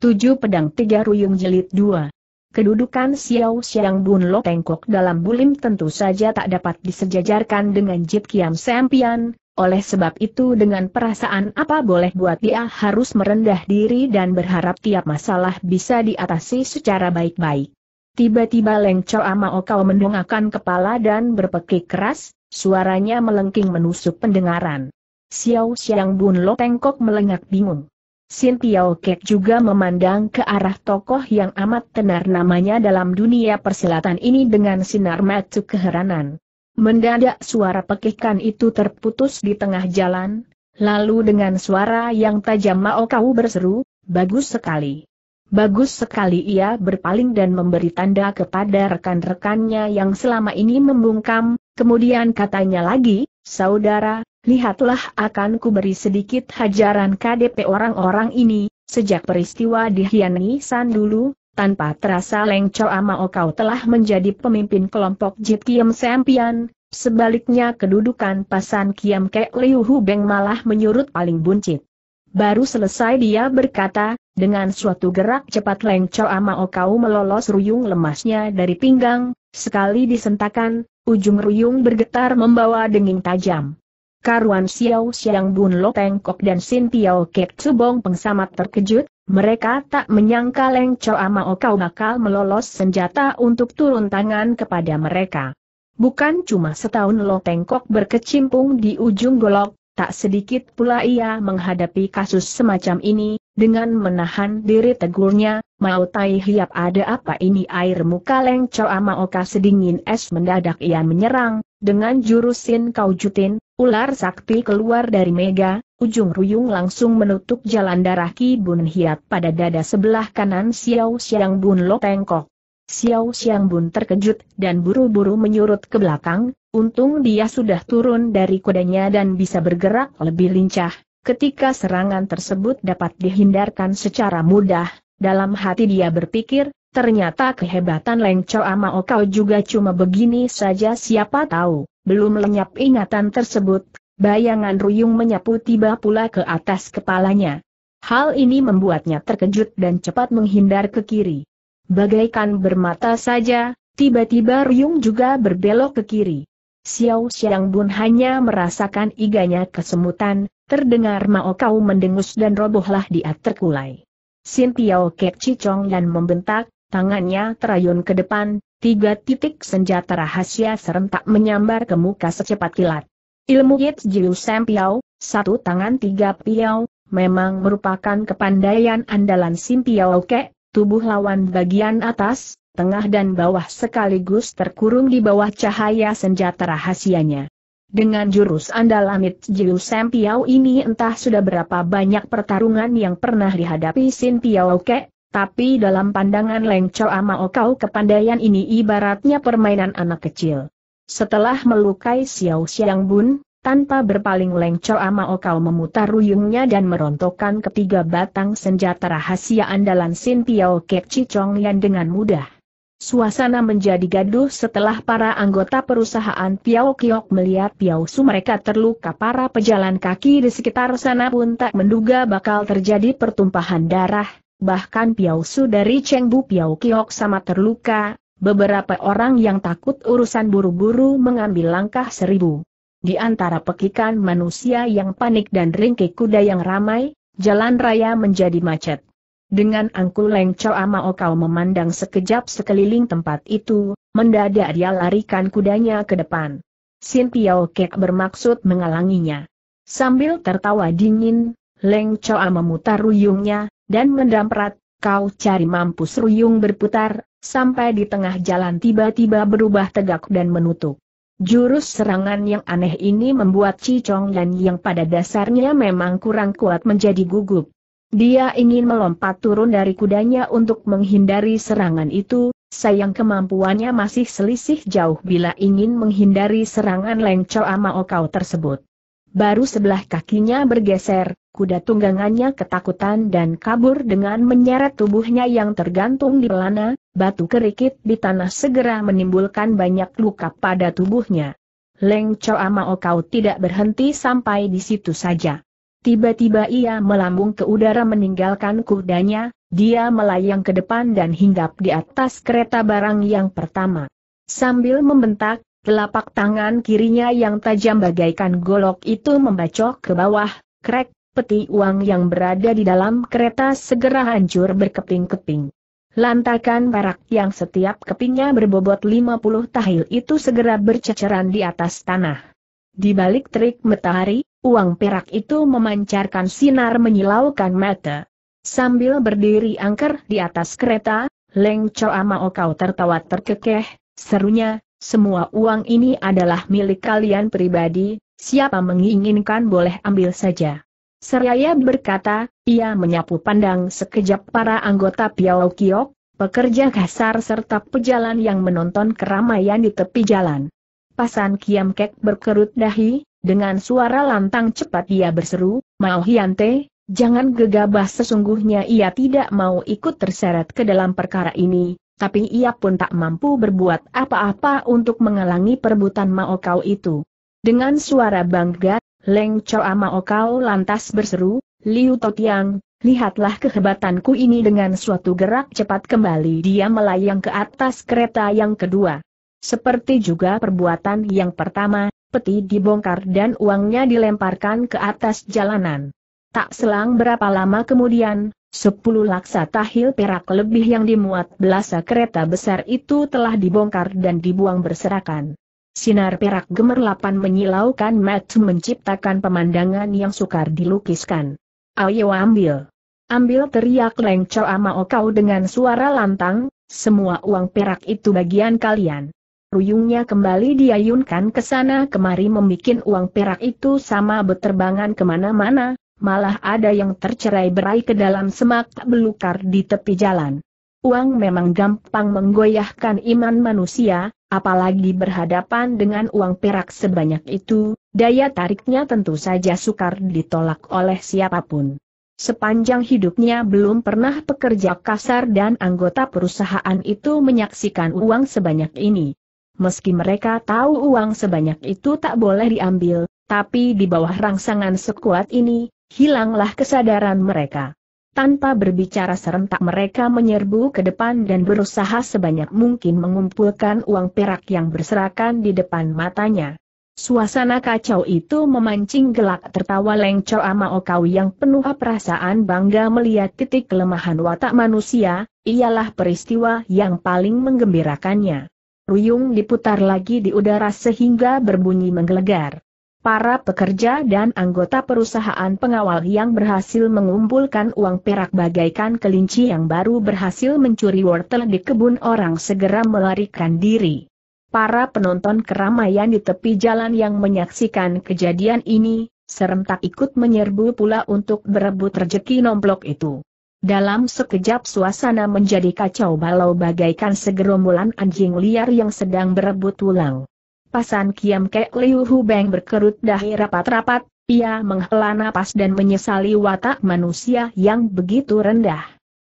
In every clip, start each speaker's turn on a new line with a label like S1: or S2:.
S1: Tujuh pedang tiga ruyung Jelit dua. Kedudukan Xiao Xiang Bun Lo Tengkok dalam bulim tentu saja tak dapat disejajarkan dengan Jit Kiam Sempian, oleh sebab itu dengan perasaan apa boleh buat dia harus merendah diri dan berharap tiap masalah bisa diatasi secara baik-baik. Tiba-tiba Leng Chow okao Kau mendongakkan kepala dan berpekik keras, suaranya melengking menusuk pendengaran. Xiao Xiang Bun Lo Tengkok melengak bingung. Sin Piao Kek juga memandang ke arah tokoh yang amat tenar namanya dalam dunia persilatan ini dengan sinar mata keheranan. Mendadak suara pekikan itu terputus di tengah jalan, lalu dengan suara yang tajam Mao Kau berseru, bagus sekali. Bagus sekali ia berpaling dan memberi tanda kepada rekan-rekannya yang selama ini membungkam, kemudian katanya lagi, saudara, Lihatlah akan ku beri sedikit hajaran KDP orang-orang ini, sejak peristiwa di Hian San dulu, tanpa terasa Leng ama Amao kau telah menjadi pemimpin kelompok Jit Kiem Sempian, sebaliknya kedudukan pasan Kiam Kek Liu Hu Beng malah menyurut paling buncit. Baru selesai dia berkata, dengan suatu gerak cepat Leng ama Amao kau melolos ruyung lemasnya dari pinggang, sekali disentakan, ujung ruyung bergetar membawa denging tajam. Karuan Xiao Xiang Bun Lo Tengkok dan Sin Tiao Kek Cubong Pengsamat terkejut, mereka tak menyangka Leng Choa Mao Kau bakal melolos senjata untuk turun tangan kepada mereka. Bukan cuma setahun Lo Tengkok berkecimpung di ujung golok, tak sedikit pula ia menghadapi kasus semacam ini, dengan menahan diri tegurnya, Mau Tai Hiap ada apa ini air muka Leng Choa Mao sedingin es mendadak ia menyerang, dengan jurusin kau jutin, Ular sakti keluar dari mega, ujung ruyung langsung menutup jalan darah Ki Bun Hiat pada dada sebelah kanan Xiao Xiang Bun Lo Tengkok. Xiao Xiang Bun terkejut dan buru-buru menyurut ke belakang, untung dia sudah turun dari kudanya dan bisa bergerak lebih lincah. Ketika serangan tersebut dapat dihindarkan secara mudah, dalam hati dia berpikir, ternyata kehebatan Leng Choa Amao Kau juga cuma begini saja siapa tahu. Belum lenyap ingatan tersebut, bayangan ruyung menyapu tiba pula ke atas kepalanya. Hal ini membuatnya terkejut dan cepat menghindar ke kiri. Bagaikan bermata saja, tiba-tiba ruyung juga berbelok ke kiri. Xiao Xiang Bun hanya merasakan iganya kesemutan, terdengar Mao Kau mendengus dan robohlah dia terkulai. Sintiao kecicong Kek Cicong dan membentak, tangannya terayun ke depan, Tiga titik senjata rahasia serentak menyambar ke muka secepat kilat. Ilmu Yit Jiu Sam Piao, satu tangan tiga Piao, memang merupakan kepandaian andalan Sim Piao Ke, tubuh lawan bagian atas, tengah dan bawah sekaligus terkurung di bawah cahaya senjata rahasianya. Dengan jurus andalan It Jiu Sam Piao ini entah sudah berapa banyak pertarungan yang pernah dihadapi Sim Piao Ke, tapi dalam pandangan Leng Chow Amao kau kepandaian ini ibaratnya permainan anak kecil. Setelah melukai Xiao Xiang Bun, tanpa berpaling Leng Chow Amao kau memutar ruyungnya dan merontokkan ketiga batang senjata rahasia andalan Sin Piao Kek Cicong Yan dengan mudah. Suasana menjadi gaduh setelah para anggota perusahaan Piao Kiok melihat Piao Su mereka terluka para pejalan kaki di sekitar sana pun tak menduga bakal terjadi pertumpahan darah, bahkan Piao Su dari Chengbu Piao Kiok sama terluka, beberapa orang yang takut urusan buru-buru mengambil langkah seribu. Di antara pekikan manusia yang panik dan ringke kuda yang ramai, jalan raya menjadi macet. Dengan angkul Leng Choa ama Okau memandang sekejap sekeliling tempat itu, mendadak dia larikan kudanya ke depan. Sin Piao Kek bermaksud mengalanginya. Sambil tertawa dingin, Leng Choa memutar ruyungnya, dan mendamprat, kau cari mampus ruyung berputar, sampai di tengah jalan tiba-tiba berubah tegak dan menutup. Jurus serangan yang aneh ini membuat Cicong dan yang pada dasarnya memang kurang kuat menjadi gugup. Dia ingin melompat turun dari kudanya untuk menghindari serangan itu, sayang kemampuannya masih selisih jauh bila ingin menghindari serangan Leng Choa Mao tersebut. Baru sebelah kakinya bergeser, Kuda tunggangannya ketakutan dan kabur dengan menyeret tubuhnya yang tergantung di pelana, batu kerikit di tanah segera menimbulkan banyak luka pada tubuhnya. Leng Chow Amao Kau tidak berhenti sampai di situ saja. Tiba-tiba ia melambung ke udara meninggalkan kudanya, dia melayang ke depan dan hinggap di atas kereta barang yang pertama. Sambil membentak, telapak tangan kirinya yang tajam bagaikan golok itu membacok ke bawah, krek, peti uang yang berada di dalam kereta segera hancur berkeping-keping. Lantakan perak yang setiap kepingnya berbobot 50 tahil itu segera berceceran di atas tanah. Di balik terik matahari, uang perak itu memancarkan sinar menyilaukan mata. Sambil berdiri angker di atas kereta, Leng Choa Mao Kau tertawa terkekeh, serunya, semua uang ini adalah milik kalian pribadi, siapa menginginkan boleh ambil saja. Seraya berkata, ia menyapu pandang sekejap para anggota Piao Kiok, pekerja kasar serta pejalan yang menonton keramaian di tepi jalan. Pasan Kiam Kek berkerut dahi, dengan suara lantang cepat ia berseru, Mao Hiante, jangan gegabah sesungguhnya ia tidak mau ikut terseret ke dalam perkara ini, tapi ia pun tak mampu berbuat apa-apa untuk mengelangi perbutan Mao Kau itu. Dengan suara bangga, Leng Choa Mao Kau lantas berseru, Liu Totiang, lihatlah kehebatanku ini dengan suatu gerak cepat kembali dia melayang ke atas kereta yang kedua. Seperti juga perbuatan yang pertama, peti dibongkar dan uangnya dilemparkan ke atas jalanan. Tak selang berapa lama kemudian, sepuluh laksa tahil perak lebih yang dimuat belasa kereta besar itu telah dibongkar dan dibuang berserakan. Sinar perak gemerlapan menyilaukan mata menciptakan pemandangan yang sukar dilukiskan. Ayo ambil. Ambil teriak Leng Chow Amao oh, kau dengan suara lantang, semua uang perak itu bagian kalian. Ruyungnya kembali diayunkan ke sana kemari membuat uang perak itu sama beterbangan kemana-mana, malah ada yang tercerai berai ke dalam semak belukar di tepi jalan. Uang memang gampang menggoyahkan iman manusia, apalagi berhadapan dengan uang perak sebanyak itu, daya tariknya tentu saja sukar ditolak oleh siapapun. Sepanjang hidupnya belum pernah pekerja kasar dan anggota perusahaan itu menyaksikan uang sebanyak ini. Meski mereka tahu uang sebanyak itu tak boleh diambil, tapi di bawah rangsangan sekuat ini, hilanglah kesadaran mereka. Tanpa berbicara serentak mereka menyerbu ke depan dan berusaha sebanyak mungkin mengumpulkan uang perak yang berserakan di depan matanya. Suasana kacau itu memancing gelak tertawa lengco Okaw, yang penuh perasaan bangga melihat titik kelemahan watak manusia, ialah peristiwa yang paling menggembirakannya. Ruyung diputar lagi di udara sehingga berbunyi menggelegar. Para pekerja dan anggota perusahaan pengawal yang berhasil mengumpulkan uang perak bagaikan kelinci yang baru berhasil mencuri wortel di kebun orang segera melarikan diri. Para penonton keramaian di tepi jalan yang menyaksikan kejadian ini, serentak ikut menyerbu pula untuk berebut rejeki nomplok itu. Dalam sekejap suasana menjadi kacau balau bagaikan segerombolan anjing liar yang sedang berebut tulang. Pasan Kiam Kek Liu Hu Beng berkerut dahi rapat-rapat, ia menghela nafas dan menyesali watak manusia yang begitu rendah.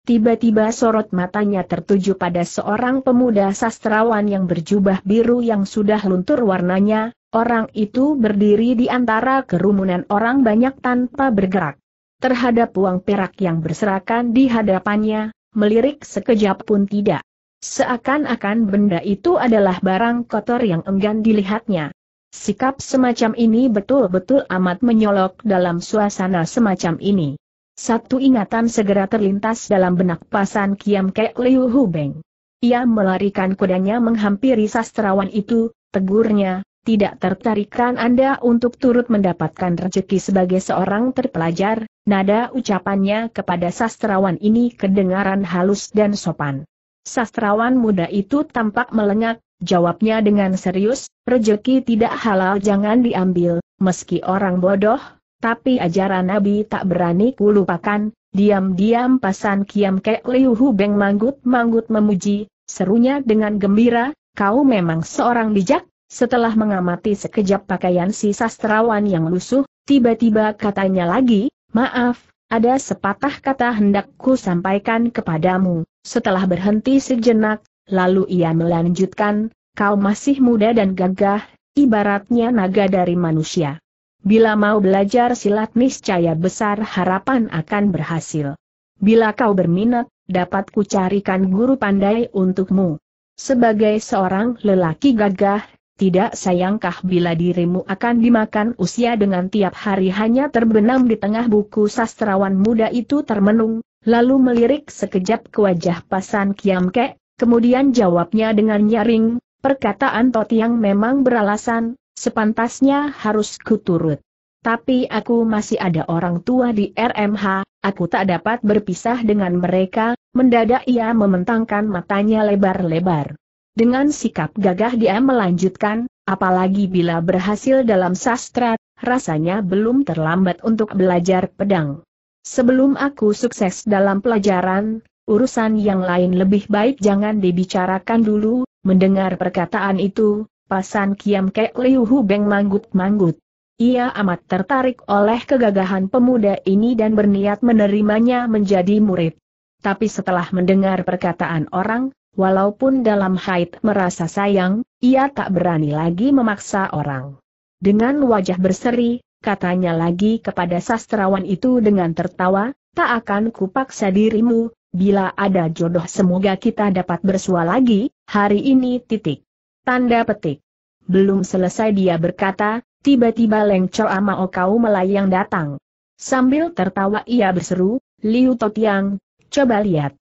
S1: Tiba-tiba sorot matanya tertuju pada seorang pemuda sastrawan yang berjubah biru yang sudah luntur warnanya, orang itu berdiri di antara kerumunan orang banyak tanpa bergerak. Terhadap uang perak yang berserakan di hadapannya, melirik sekejap pun tidak. Seakan-akan benda itu adalah barang kotor yang enggan dilihatnya. Sikap semacam ini betul-betul amat menyolok dalam suasana semacam ini. Satu ingatan segera terlintas dalam benak pasan Kiam Kek Liu Hubeng. Ia melarikan kudanya menghampiri sastrawan itu, tegurnya, tidak tertarikan Anda untuk turut mendapatkan rezeki sebagai seorang terpelajar, nada ucapannya kepada sastrawan ini kedengaran halus dan sopan. Sastrawan muda itu tampak melengak, jawabnya dengan serius, rejeki tidak halal jangan diambil, meski orang bodoh, tapi ajaran Nabi tak berani kulupakan, diam-diam pasan Kiam Kek liuhu Beng manggut-manggut memuji, serunya dengan gembira, kau memang seorang bijak, setelah mengamati sekejap pakaian si sastrawan yang lusuh, tiba-tiba katanya lagi, maaf, ada sepatah kata hendakku sampaikan kepadamu. Setelah berhenti sejenak, lalu ia melanjutkan, kau masih muda dan gagah, ibaratnya naga dari manusia. Bila mau belajar silat niscaya besar harapan akan berhasil. Bila kau berminat, dapat carikan guru pandai untukmu. Sebagai seorang lelaki gagah, tidak sayangkah bila dirimu akan dimakan usia dengan tiap hari hanya terbenam di tengah buku sastrawan muda itu termenung, lalu melirik sekejap ke wajah pasan Kiamke, kemudian jawabnya dengan nyaring, perkataan Totiang yang memang beralasan, sepantasnya harus kuturut. Tapi aku masih ada orang tua di RMH, aku tak dapat berpisah dengan mereka, mendadak ia mementangkan matanya lebar-lebar. Dengan sikap gagah dia melanjutkan, apalagi bila berhasil dalam sastra, rasanya belum terlambat untuk belajar pedang. Sebelum aku sukses dalam pelajaran, urusan yang lain lebih baik jangan dibicarakan dulu, mendengar perkataan itu, pasan Kiam Kek Liu Hu Beng manggut-manggut. Ia amat tertarik oleh kegagahan pemuda ini dan berniat menerimanya menjadi murid. Tapi setelah mendengar perkataan orang, Walaupun dalam haid merasa sayang, ia tak berani lagi memaksa orang. Dengan wajah berseri, katanya lagi kepada sastrawan itu dengan tertawa, tak akan kupaksa dirimu, bila ada jodoh semoga kita dapat bersua lagi, hari ini titik. Tanda petik. Belum selesai dia berkata, tiba-tiba Leng ama Amao kau melayang datang. Sambil tertawa ia berseru, Liu Totiang, coba lihat.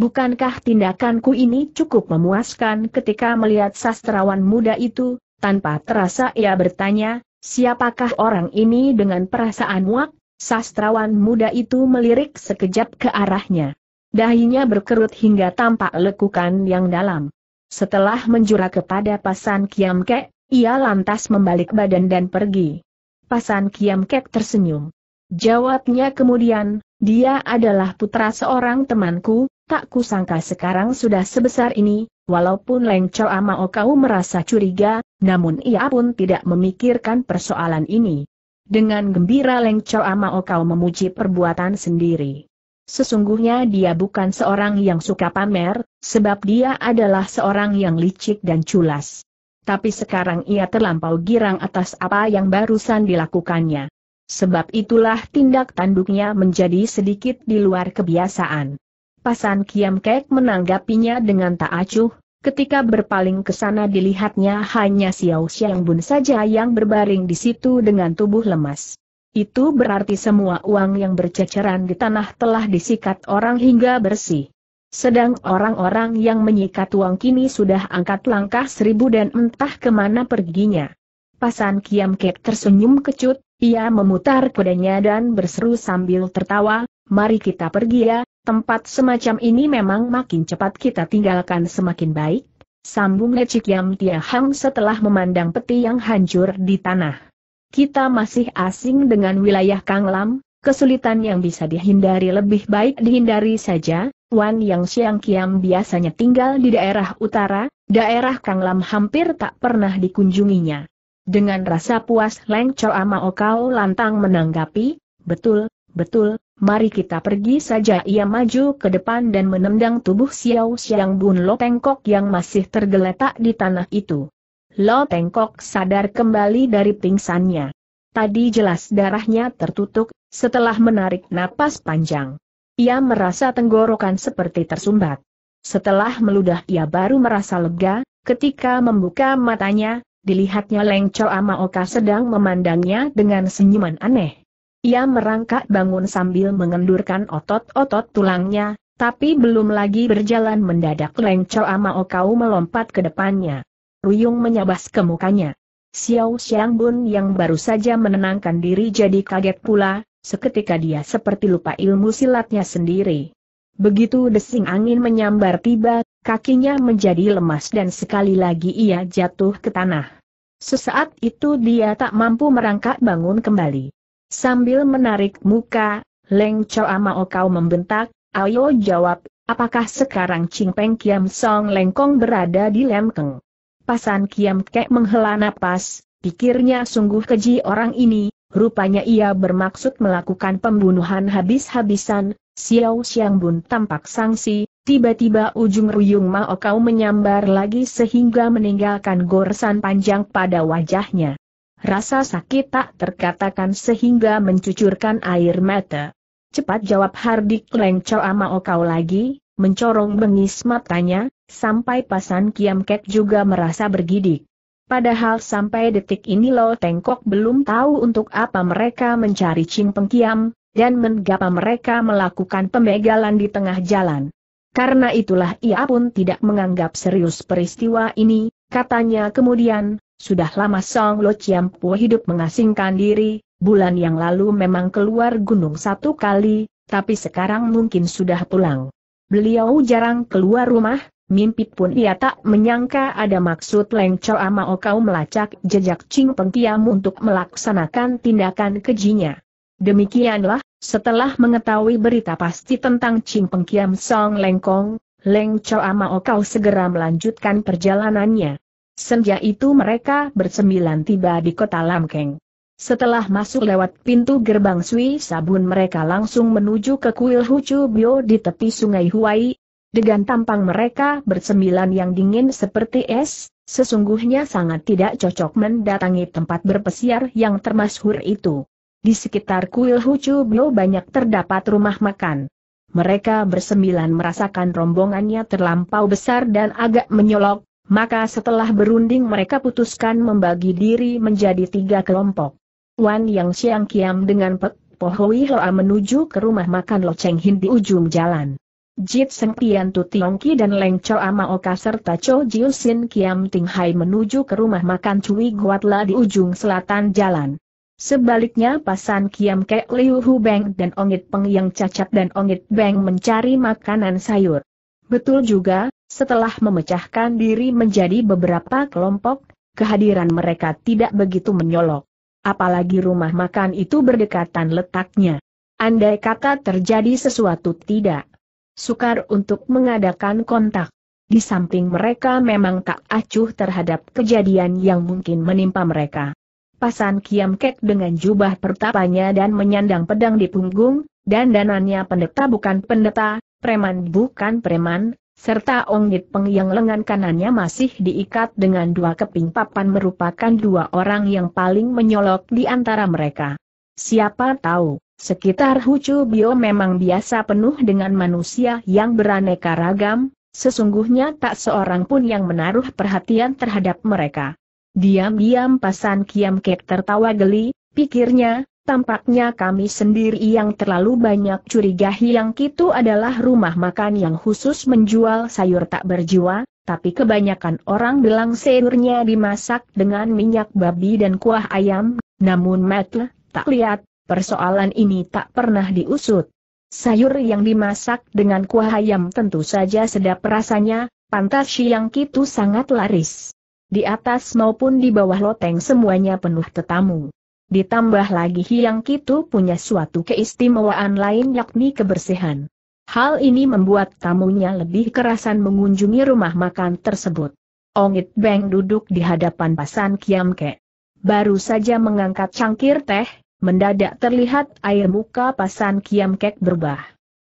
S1: Bukankah tindakanku ini cukup memuaskan ketika melihat sastrawan muda itu, tanpa terasa ia bertanya, siapakah orang ini dengan perasaan wak, sastrawan muda itu melirik sekejap ke arahnya. Dahinya berkerut hingga tampak lekukan yang dalam. Setelah menjura kepada pasan Kiam Kek, ia lantas membalik badan dan pergi. Pasan Kiam Kek tersenyum. Jawabnya kemudian, dia adalah putra seorang temanku, Tak kusangka sekarang sudah sebesar ini, walaupun Leng Chow Mao Kau merasa curiga, namun ia pun tidak memikirkan persoalan ini. Dengan gembira Leng Chow Mao Kau memuji perbuatan sendiri. Sesungguhnya dia bukan seorang yang suka pamer, sebab dia adalah seorang yang licik dan culas. Tapi sekarang ia terlampau girang atas apa yang barusan dilakukannya. Sebab itulah tindak tanduknya menjadi sedikit di luar kebiasaan. Pasan Kiam Kek menanggapinya dengan tak acuh, ketika berpaling ke sana dilihatnya hanya Xiao Xiang Bun saja yang berbaring di situ dengan tubuh lemas. Itu berarti semua uang yang berceceran di tanah telah disikat orang hingga bersih. Sedang orang-orang yang menyikat uang kini sudah angkat langkah seribu dan entah kemana perginya. Pasan Kiam Kek tersenyum kecut, ia memutar kudanya dan berseru sambil tertawa, mari kita pergi ya, Tempat semacam ini memang makin cepat kita tinggalkan semakin baik, sambung Necik Yam Tiahang setelah memandang peti yang hancur di tanah. Kita masih asing dengan wilayah Kanglam, kesulitan yang bisa dihindari lebih baik dihindari saja, Wan Yang Siang Kiam biasanya tinggal di daerah utara, daerah Kanglam hampir tak pernah dikunjunginya. Dengan rasa puas Leng Choa Mao lantang menanggapi, betul, Betul, mari kita pergi saja ia maju ke depan dan menendang tubuh Xiao Xiang Bun Lo Tengkok yang masih tergeletak di tanah itu. Lo Tengkok sadar kembali dari pingsannya. Tadi jelas darahnya tertutup, setelah menarik napas panjang. Ia merasa tenggorokan seperti tersumbat. Setelah meludah ia baru merasa lega, ketika membuka matanya, dilihatnya Leng ama Oka sedang memandangnya dengan senyuman aneh. Ia merangkak bangun sambil mengendurkan otot-otot tulangnya, tapi belum lagi berjalan mendadak Leng Choa Mao Kau melompat ke depannya. Ruyung menyabas ke mukanya. Xiao Xiang Bun yang baru saja menenangkan diri jadi kaget pula, seketika dia seperti lupa ilmu silatnya sendiri. Begitu desing angin menyambar tiba, kakinya menjadi lemas dan sekali lagi ia jatuh ke tanah. Sesaat itu dia tak mampu merangkak bangun kembali. Sambil menarik muka, Leng Chow Mao kau membentak, ayo jawab, apakah sekarang Ching Peng Kiam Song Lengkong berada di Lemkeng? Pasan Kiam Kek menghela napas, pikirnya sungguh keji orang ini, rupanya ia bermaksud melakukan pembunuhan habis-habisan, Xiao Xiang Bun tampak sangsi, tiba-tiba ujung ruyung Mao kau menyambar lagi sehingga meninggalkan goresan panjang pada wajahnya. Rasa sakit tak terkatakan sehingga mencucurkan air mata. Cepat jawab Hardik Leng ama Ama kau lagi, mencorong bengis matanya, sampai pasan Kiam Kek juga merasa bergidik. Padahal sampai detik ini Lo Tengkok belum tahu untuk apa mereka mencari Cing Pengkiam, dan mengapa mereka melakukan pembegalan di tengah jalan. Karena itulah ia pun tidak menganggap serius peristiwa ini, katanya kemudian, sudah lama Song Lo Chiam Po hidup mengasingkan diri, bulan yang lalu memang keluar gunung satu kali, tapi sekarang mungkin sudah pulang. Beliau jarang keluar rumah, mimpi pun ia tak menyangka ada maksud Leng Chao Amao kau melacak jejak Ching Peng Tiam untuk melaksanakan tindakan kejinya. Demikianlah, setelah mengetahui berita pasti tentang Ching Peng Kiam Song Lengkong, Leng Chao Amao kau segera melanjutkan perjalanannya. Senja itu mereka bersembilan tiba di kota Lamkeng. Setelah masuk lewat pintu gerbang Sui Sabun mereka langsung menuju ke kuil Hucu Bio di tepi sungai Huai. Dengan tampang mereka bersembilan yang dingin seperti es, sesungguhnya sangat tidak cocok mendatangi tempat berpesiar yang termasyhur itu. Di sekitar kuil Hucu Bio banyak terdapat rumah makan. Mereka bersembilan merasakan rombongannya terlampau besar dan agak menyolok, maka setelah berunding mereka putuskan membagi diri menjadi tiga kelompok. Wan Yang Siang Kiam dengan Pek Pohui Hoa menuju ke rumah makan Lo Cheng Hin di ujung jalan. Jit Seng Tian Tu Ki dan Leng Cho Amaoka serta Cho Jiu Sin Kiam Ting Hai menuju ke rumah makan Cui Guatla di ujung selatan jalan. Sebaliknya pasan Kiam Kek Liu Hu Beng dan Ongit Peng yang cacat dan Ongit Beng mencari makanan sayur. Betul juga, setelah memecahkan diri menjadi beberapa kelompok, kehadiran mereka tidak begitu menyolok. Apalagi rumah makan itu berdekatan letaknya. Andai kata terjadi sesuatu tidak sukar untuk mengadakan kontak. Di samping mereka memang tak acuh terhadap kejadian yang mungkin menimpa mereka. Pasan Kiam Kek dengan jubah pertapanya dan menyandang pedang di punggung, dan danannya pendeta bukan pendeta, preman bukan preman, serta Ongit Peng yang lengan kanannya masih diikat dengan dua keping papan merupakan dua orang yang paling menyolok di antara mereka. Siapa tahu, sekitar Hucu Bio memang biasa penuh dengan manusia yang beraneka ragam, sesungguhnya tak seorang pun yang menaruh perhatian terhadap mereka. Diam-diam pasan Kiam Kek tertawa geli, pikirnya, tampaknya kami sendiri yang terlalu banyak curiga yang itu adalah rumah makan yang khusus menjual sayur tak berjiwa, tapi kebanyakan orang bilang sayurnya dimasak dengan minyak babi dan kuah ayam, namun Matt tak lihat, persoalan ini tak pernah diusut. Sayur yang dimasak dengan kuah ayam tentu saja sedap rasanya, pantas siang itu sangat laris. Di atas maupun di bawah loteng semuanya penuh tetamu. Ditambah lagi Hiang Kitu punya suatu keistimewaan lain yakni kebersihan. Hal ini membuat tamunya lebih kerasan mengunjungi rumah makan tersebut. Ongit Beng duduk di hadapan pasan Kiam Ke. Baru saja mengangkat cangkir teh, mendadak terlihat air muka pasan Kiam Kek berubah.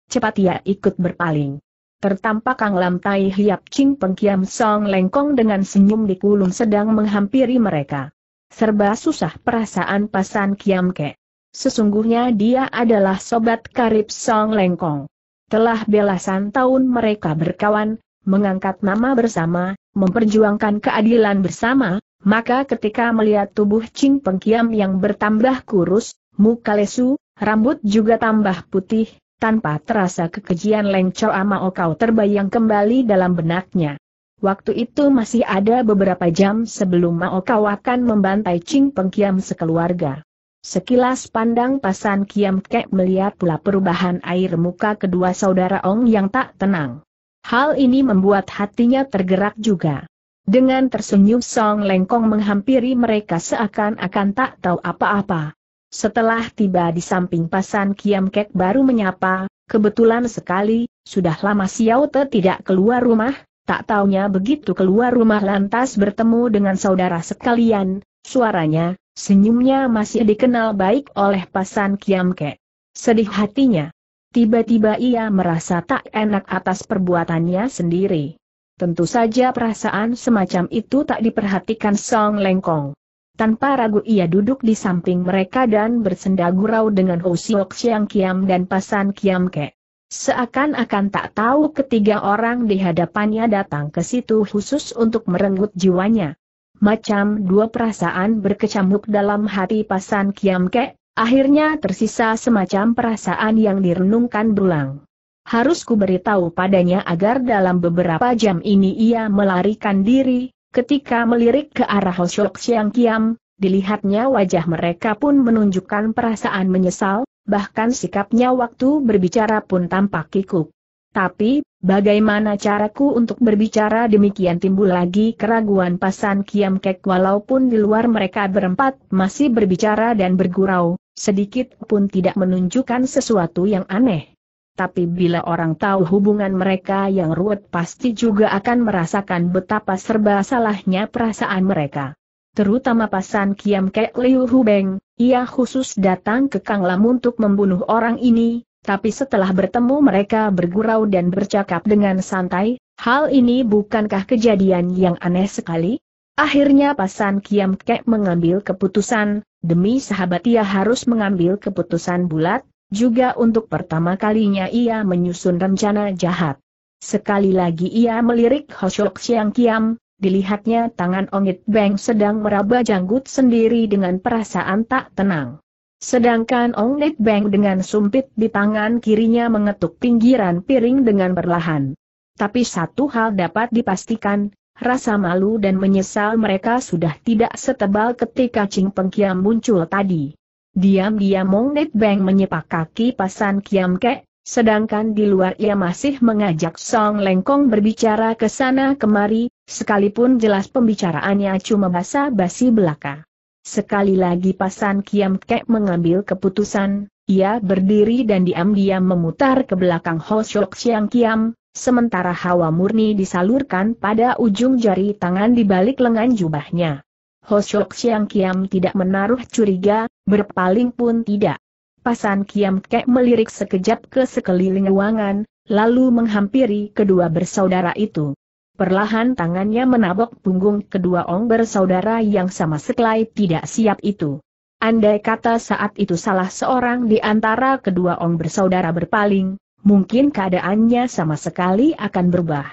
S1: Cepat ia ikut berpaling. Tertampak Kang Lam Tai Hiap Ching Peng Kiam Song Lengkong dengan senyum di kulung sedang menghampiri mereka. Serba susah perasaan pasan Kiam Ke. Sesungguhnya dia adalah sobat karib Song Lengkong. Telah belasan tahun mereka berkawan, mengangkat nama bersama, memperjuangkan keadilan bersama, maka ketika melihat tubuh Ching Pengkiam yang bertambah kurus, muka lesu, rambut juga tambah putih, tanpa terasa kekejian Leng Chow Ama Kau terbayang kembali dalam benaknya. Waktu itu masih ada beberapa jam sebelum Mao akan membantai Ching Pengkiam sekeluarga. Sekilas pandang pasan Kiam Kek melihat pula perubahan air muka kedua saudara Ong yang tak tenang. Hal ini membuat hatinya tergerak juga. Dengan tersenyum Song Lengkong menghampiri mereka seakan-akan tak tahu apa-apa. Setelah tiba di samping pasan Kiam Kek baru menyapa, kebetulan sekali, sudah lama Xiao Te tidak keluar rumah, Tak taunya begitu keluar rumah lantas bertemu dengan saudara sekalian, suaranya, senyumnya masih dikenal baik oleh pasan Kiamke. Sedih hatinya. Tiba-tiba ia merasa tak enak atas perbuatannya sendiri. Tentu saja perasaan semacam itu tak diperhatikan Song Lengkong. Tanpa ragu ia duduk di samping mereka dan bersenda gurau dengan Ho Siok Siang Kiam dan Pasan Kiam Ke. Seakan-akan tak tahu ketiga orang di hadapannya datang ke situ khusus untuk merenggut jiwanya. Macam dua perasaan berkecamuk dalam hati pasan Kiam Kek, akhirnya tersisa semacam perasaan yang direnungkan berulang. Harus ku beritahu padanya agar dalam beberapa jam ini ia melarikan diri, ketika melirik ke arah Hoshok Siang Kiam, dilihatnya wajah mereka pun menunjukkan perasaan menyesal, bahkan sikapnya waktu berbicara pun tampak kikuk. Tapi, bagaimana caraku untuk berbicara demikian timbul lagi keraguan pasan Kiam Kek walaupun di luar mereka berempat masih berbicara dan bergurau, sedikit pun tidak menunjukkan sesuatu yang aneh. Tapi bila orang tahu hubungan mereka yang ruwet pasti juga akan merasakan betapa serba salahnya perasaan mereka terutama pasan Kiam Kek Liu Hubeng, ia khusus datang ke Kang Lam untuk membunuh orang ini, tapi setelah bertemu mereka bergurau dan bercakap dengan santai, hal ini bukankah kejadian yang aneh sekali? Akhirnya pasan Kiam Kek mengambil keputusan, demi sahabat ia harus mengambil keputusan bulat, juga untuk pertama kalinya ia menyusun rencana jahat. Sekali lagi ia melirik Hoshok Siang Kiam, dilihatnya tangan Ongit Beng sedang meraba janggut sendiri dengan perasaan tak tenang. Sedangkan Ongit Beng dengan sumpit di tangan kirinya mengetuk pinggiran piring dengan perlahan. Tapi satu hal dapat dipastikan, rasa malu dan menyesal mereka sudah tidak setebal ketika Ching Peng Kiam muncul tadi. Diam-diam Ongit Beng menyepak kaki pasan Kiam Kek, Sedangkan di luar ia masih mengajak Song Lengkong berbicara ke sana kemari, sekalipun jelas pembicaraannya cuma basa-basi belaka. Sekali lagi pasan Kiam Kek mengambil keputusan, ia berdiri dan diam-diam memutar ke belakang Ho Shok Siang Kiam, sementara hawa murni disalurkan pada ujung jari tangan di balik lengan jubahnya. Ho Shok Siang Kiam tidak menaruh curiga, berpaling pun tidak. Pasan Kiam Kek melirik sekejap ke sekeliling ruangan, lalu menghampiri kedua bersaudara itu. Perlahan tangannya menabok punggung kedua ong bersaudara yang sama sekali tidak siap itu. Andai kata saat itu salah seorang di antara kedua ong bersaudara berpaling, mungkin keadaannya sama sekali akan berubah.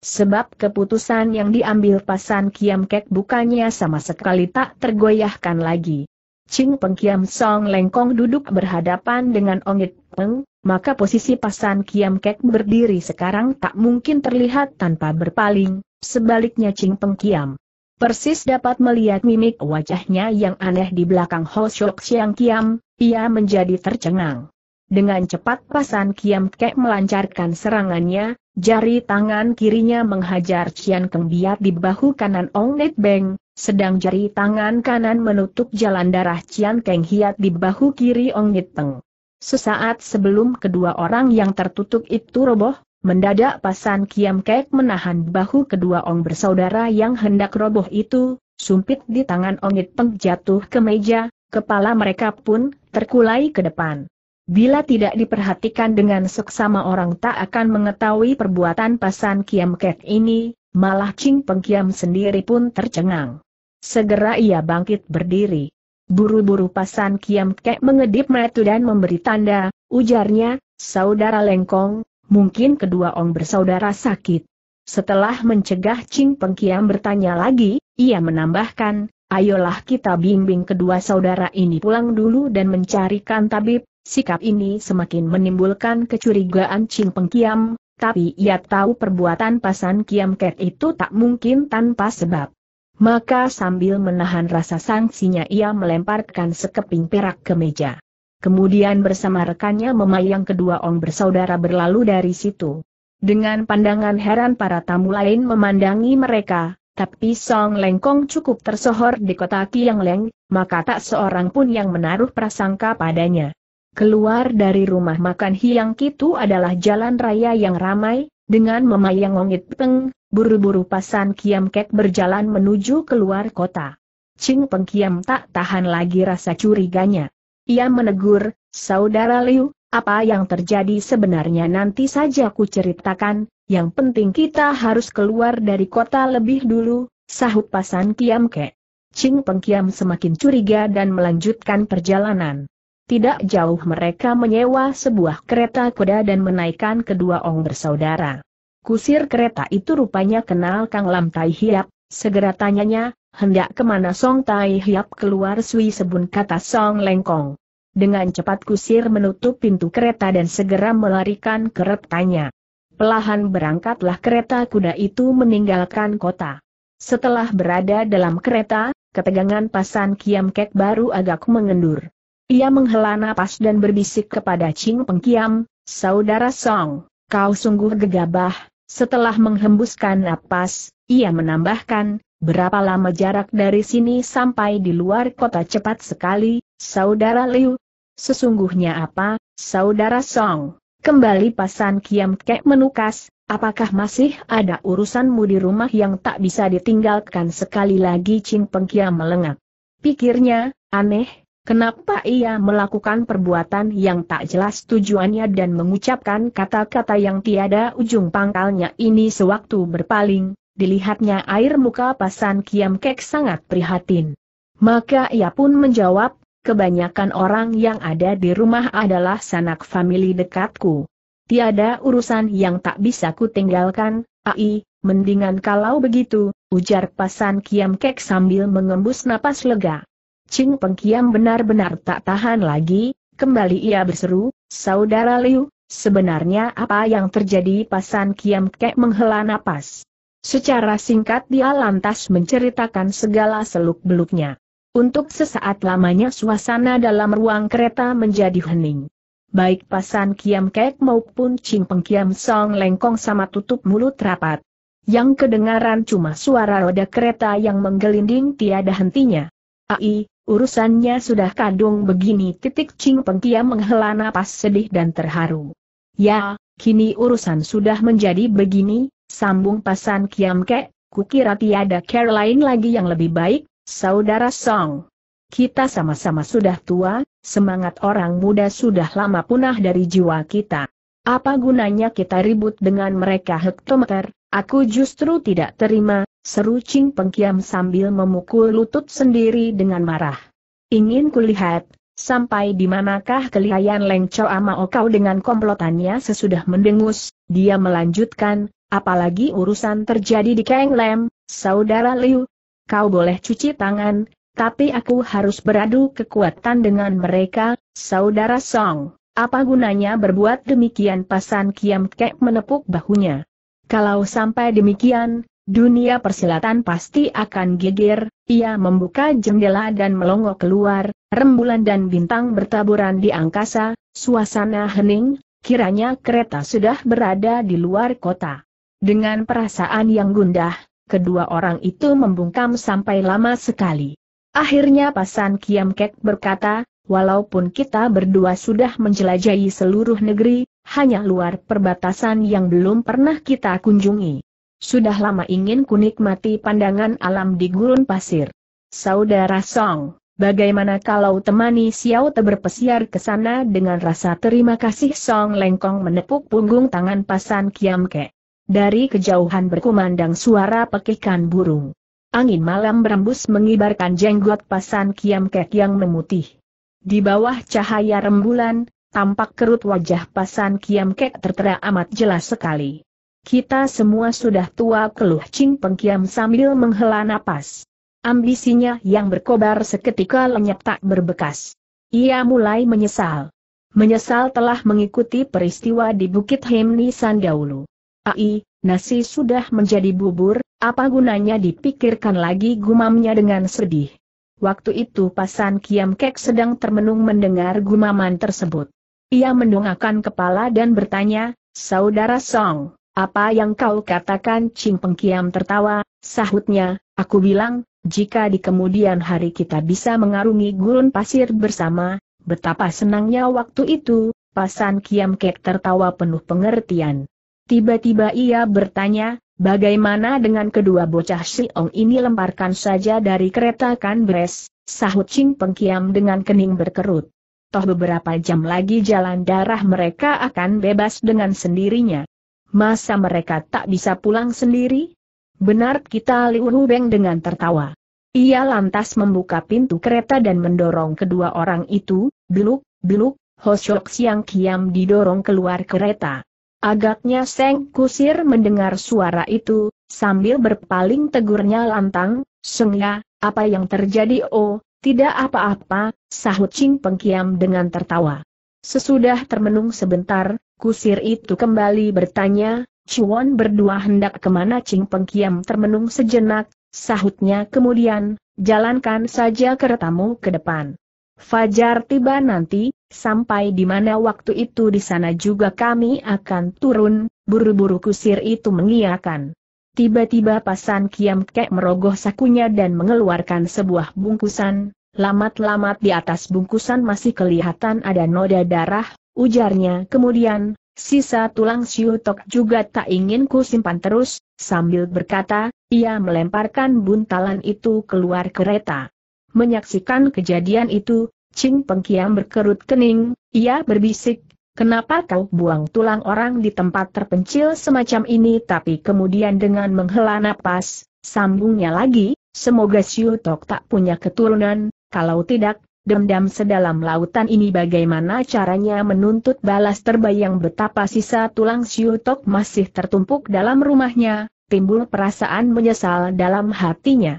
S1: Sebab keputusan yang diambil pasan Kiam Kek bukannya sama sekali tak tergoyahkan lagi. Ching Kiam Song Lengkong duduk berhadapan dengan Ongit Peng, maka posisi pasan Kiam Kek berdiri sekarang tak mungkin terlihat tanpa berpaling, sebaliknya Ching Kiam, Persis dapat melihat mimik wajahnya yang aneh di belakang Ho Shok Siang Kiam, ia menjadi tercengang. Dengan cepat pasan Kiam Kek melancarkan serangannya, Jari tangan kirinya menghajar Cian Keng Biat di bahu kanan Ong Net Beng, sedang jari tangan kanan menutup jalan darah Cian Keng Hiat di bahu kiri Ong Net Beng. Sesaat sebelum kedua orang yang tertutup itu roboh, mendadak pasan Kiam Kek menahan bahu kedua Ong bersaudara yang hendak roboh itu, sumpit di tangan Ong Net Beng jatuh ke meja, kepala mereka pun terkulai ke depan. Bila tidak diperhatikan dengan seksama orang tak akan mengetahui perbuatan pasan Kiam Kek ini, malah Ching Pengkiam sendiri pun tercengang. Segera ia bangkit berdiri. Buru-buru pasan Kiam Kek mengedip metu dan memberi tanda, ujarnya, saudara lengkong, mungkin kedua orang bersaudara sakit. Setelah mencegah Ching Pengkiam bertanya lagi, ia menambahkan, ayolah kita bimbing kedua saudara ini pulang dulu dan mencarikan tabib, Sikap ini semakin menimbulkan kecurigaan Ching Pengkiam, tapi ia tahu perbuatan pasan Kiam Ket itu tak mungkin tanpa sebab. Maka sambil menahan rasa sangsinya ia melemparkan sekeping perak ke meja. Kemudian bersama rekannya memayang kedua orang bersaudara berlalu dari situ. Dengan pandangan heran para tamu lain memandangi mereka, tapi Song Lengkong cukup tersohor di kota Kiang Leng, maka tak seorang pun yang menaruh prasangka padanya. Keluar dari rumah makan Hiang itu adalah jalan raya yang ramai, dengan memayang ongit peng, buru-buru pasan Kiam Kek berjalan menuju keluar kota. Ching Peng Kiam tak tahan lagi rasa curiganya. Ia menegur, Saudara Liu, apa yang terjadi sebenarnya nanti saja ku ceritakan, yang penting kita harus keluar dari kota lebih dulu, sahut pasan Kiam Kek. Ching Peng Kiam semakin curiga dan melanjutkan perjalanan. Tidak jauh mereka menyewa sebuah kereta kuda dan menaikkan kedua orang bersaudara. Kusir kereta itu rupanya kenal Kang Lam Tai Hiap, segera tanyanya, hendak kemana Song Tai Hiap keluar sui sebun kata Song Lengkong. Dengan cepat kusir menutup pintu kereta dan segera melarikan keretanya. Pelahan berangkatlah kereta kuda itu meninggalkan kota. Setelah berada dalam kereta, ketegangan pasan Kiam Kek baru agak mengendur. Ia menghela napas dan berbisik kepada Ching Pengkiam, Saudara Song, kau sungguh gegabah, setelah menghembuskan napas, ia menambahkan, berapa lama jarak dari sini sampai di luar kota cepat sekali, Saudara Liu? Sesungguhnya apa, Saudara Song? Kembali pasan Kiam Kek menukas, apakah masih ada urusanmu di rumah yang tak bisa ditinggalkan sekali lagi Ching Pengkiam melengak? Pikirnya, aneh, Kenapa ia melakukan perbuatan yang tak jelas tujuannya dan mengucapkan kata-kata yang tiada ujung pangkalnya ini sewaktu berpaling, dilihatnya air muka pasan Kiam Kek sangat prihatin. Maka ia pun menjawab, kebanyakan orang yang ada di rumah adalah sanak famili dekatku. Tiada urusan yang tak bisa ku tinggalkan, ai, mendingan kalau begitu, ujar pasan Kiam Kek sambil mengembus napas lega. Cing Pengkiam benar-benar tak tahan lagi, kembali ia berseru, Saudara Liu, sebenarnya apa yang terjadi pasan Kiam Kek menghela napas. Secara singkat dia lantas menceritakan segala seluk-beluknya. Untuk sesaat lamanya suasana dalam ruang kereta menjadi hening. Baik pasan Kiam Kek maupun Cing Pengkiam Song lengkong sama tutup mulut rapat. Yang kedengaran cuma suara roda kereta yang menggelinding tiada hentinya. Ai, urusannya sudah kadung begini titik Ching Pengkia menghela napas sedih dan terharu. Ya, kini urusan sudah menjadi begini, sambung pasan Kiam Kek, kukira tiada care lain lagi yang lebih baik, saudara Song. Kita sama-sama sudah tua, semangat orang muda sudah lama punah dari jiwa kita. Apa gunanya kita ribut dengan mereka hektometer, aku justru tidak terima, Seru Ching Pengkiam sambil memukul lutut sendiri dengan marah. Ingin kulihat, sampai di manakah kelihayan Leng Chow kau dengan komplotannya sesudah mendengus, dia melanjutkan, apalagi urusan terjadi di Kang Lam, saudara Liu. Kau boleh cuci tangan, tapi aku harus beradu kekuatan dengan mereka, saudara Song. Apa gunanya berbuat demikian pasan Kiam Kek menepuk bahunya. Kalau sampai demikian, Dunia persilatan pasti akan geger, ia membuka jendela dan melongo keluar, rembulan dan bintang bertaburan di angkasa, suasana hening, kiranya kereta sudah berada di luar kota. Dengan perasaan yang gundah, kedua orang itu membungkam sampai lama sekali. Akhirnya Pasan Kiam Kek berkata, walaupun kita berdua sudah menjelajahi seluruh negeri, hanya luar perbatasan yang belum pernah kita kunjungi. Sudah lama ingin kunikmati pandangan alam di gurun pasir. Saudara Song, bagaimana kalau temani Xiao Te berpesiar ke sana dengan rasa terima kasih Song Lengkong menepuk punggung tangan pasan Kiam Ke. Dari kejauhan berkumandang suara pekikan burung. Angin malam berembus mengibarkan jenggot pasan Kiam Ke yang memutih. Di bawah cahaya rembulan, tampak kerut wajah pasan Kiam Ke tertera amat jelas sekali. Kita semua sudah tua keluh Ching Pengkiam sambil menghela napas. Ambisinya yang berkobar seketika lenyap tak berbekas. Ia mulai menyesal. Menyesal telah mengikuti peristiwa di Bukit Hemni Sandaulu. Ai, nasi sudah menjadi bubur, apa gunanya dipikirkan lagi gumamnya dengan sedih. Waktu itu pasan Kiam Kek sedang termenung mendengar gumaman tersebut. Ia mendongakkan kepala dan bertanya, Saudara Song, apa yang kau katakan Ching Pengkiam tertawa, sahutnya, aku bilang, jika di kemudian hari kita bisa mengarungi gurun pasir bersama, betapa senangnya waktu itu, pasan Kiam Kek tertawa penuh pengertian. Tiba-tiba ia bertanya, bagaimana dengan kedua bocah Si Ong ini lemparkan saja dari kereta Kanbres, sahut Ching Pengkiam dengan kening berkerut. Toh beberapa jam lagi jalan darah mereka akan bebas dengan sendirinya. Masa mereka tak bisa pulang sendiri? Benar kita Liu Hubeng dengan tertawa. Ia lantas membuka pintu kereta dan mendorong kedua orang itu, beluk, beluk, Hoshok Siang Kiam didorong keluar kereta. Agaknya Seng Kusir mendengar suara itu, sambil berpaling tegurnya lantang, Seng ya, apa yang terjadi oh, tidak apa-apa, sahut Ching Pengkiam dengan tertawa. Sesudah termenung sebentar, Kusir itu kembali bertanya, Chuan berdua hendak kemana Cing Pengkiam termenung sejenak, sahutnya kemudian, jalankan saja keretamu ke depan. Fajar tiba nanti, sampai di mana waktu itu di sana juga kami akan turun, buru-buru kusir itu mengiakan. Tiba-tiba pasan Kiam Kek merogoh sakunya dan mengeluarkan sebuah bungkusan, lamat-lamat di atas bungkusan masih kelihatan ada noda darah, ujarnya kemudian, sisa tulang Siu Tok juga tak ingin ku simpan terus, sambil berkata, ia melemparkan buntalan itu keluar kereta. Menyaksikan kejadian itu, Cing Pengkiam berkerut kening, ia berbisik, Kenapa kau buang tulang orang di tempat terpencil semacam ini tapi kemudian dengan menghela napas, sambungnya lagi, semoga Siu Tok tak punya keturunan, kalau tidak, dendam sedalam lautan ini bagaimana caranya menuntut balas terbayang betapa sisa tulang Siutok masih tertumpuk dalam rumahnya, timbul perasaan menyesal dalam hatinya.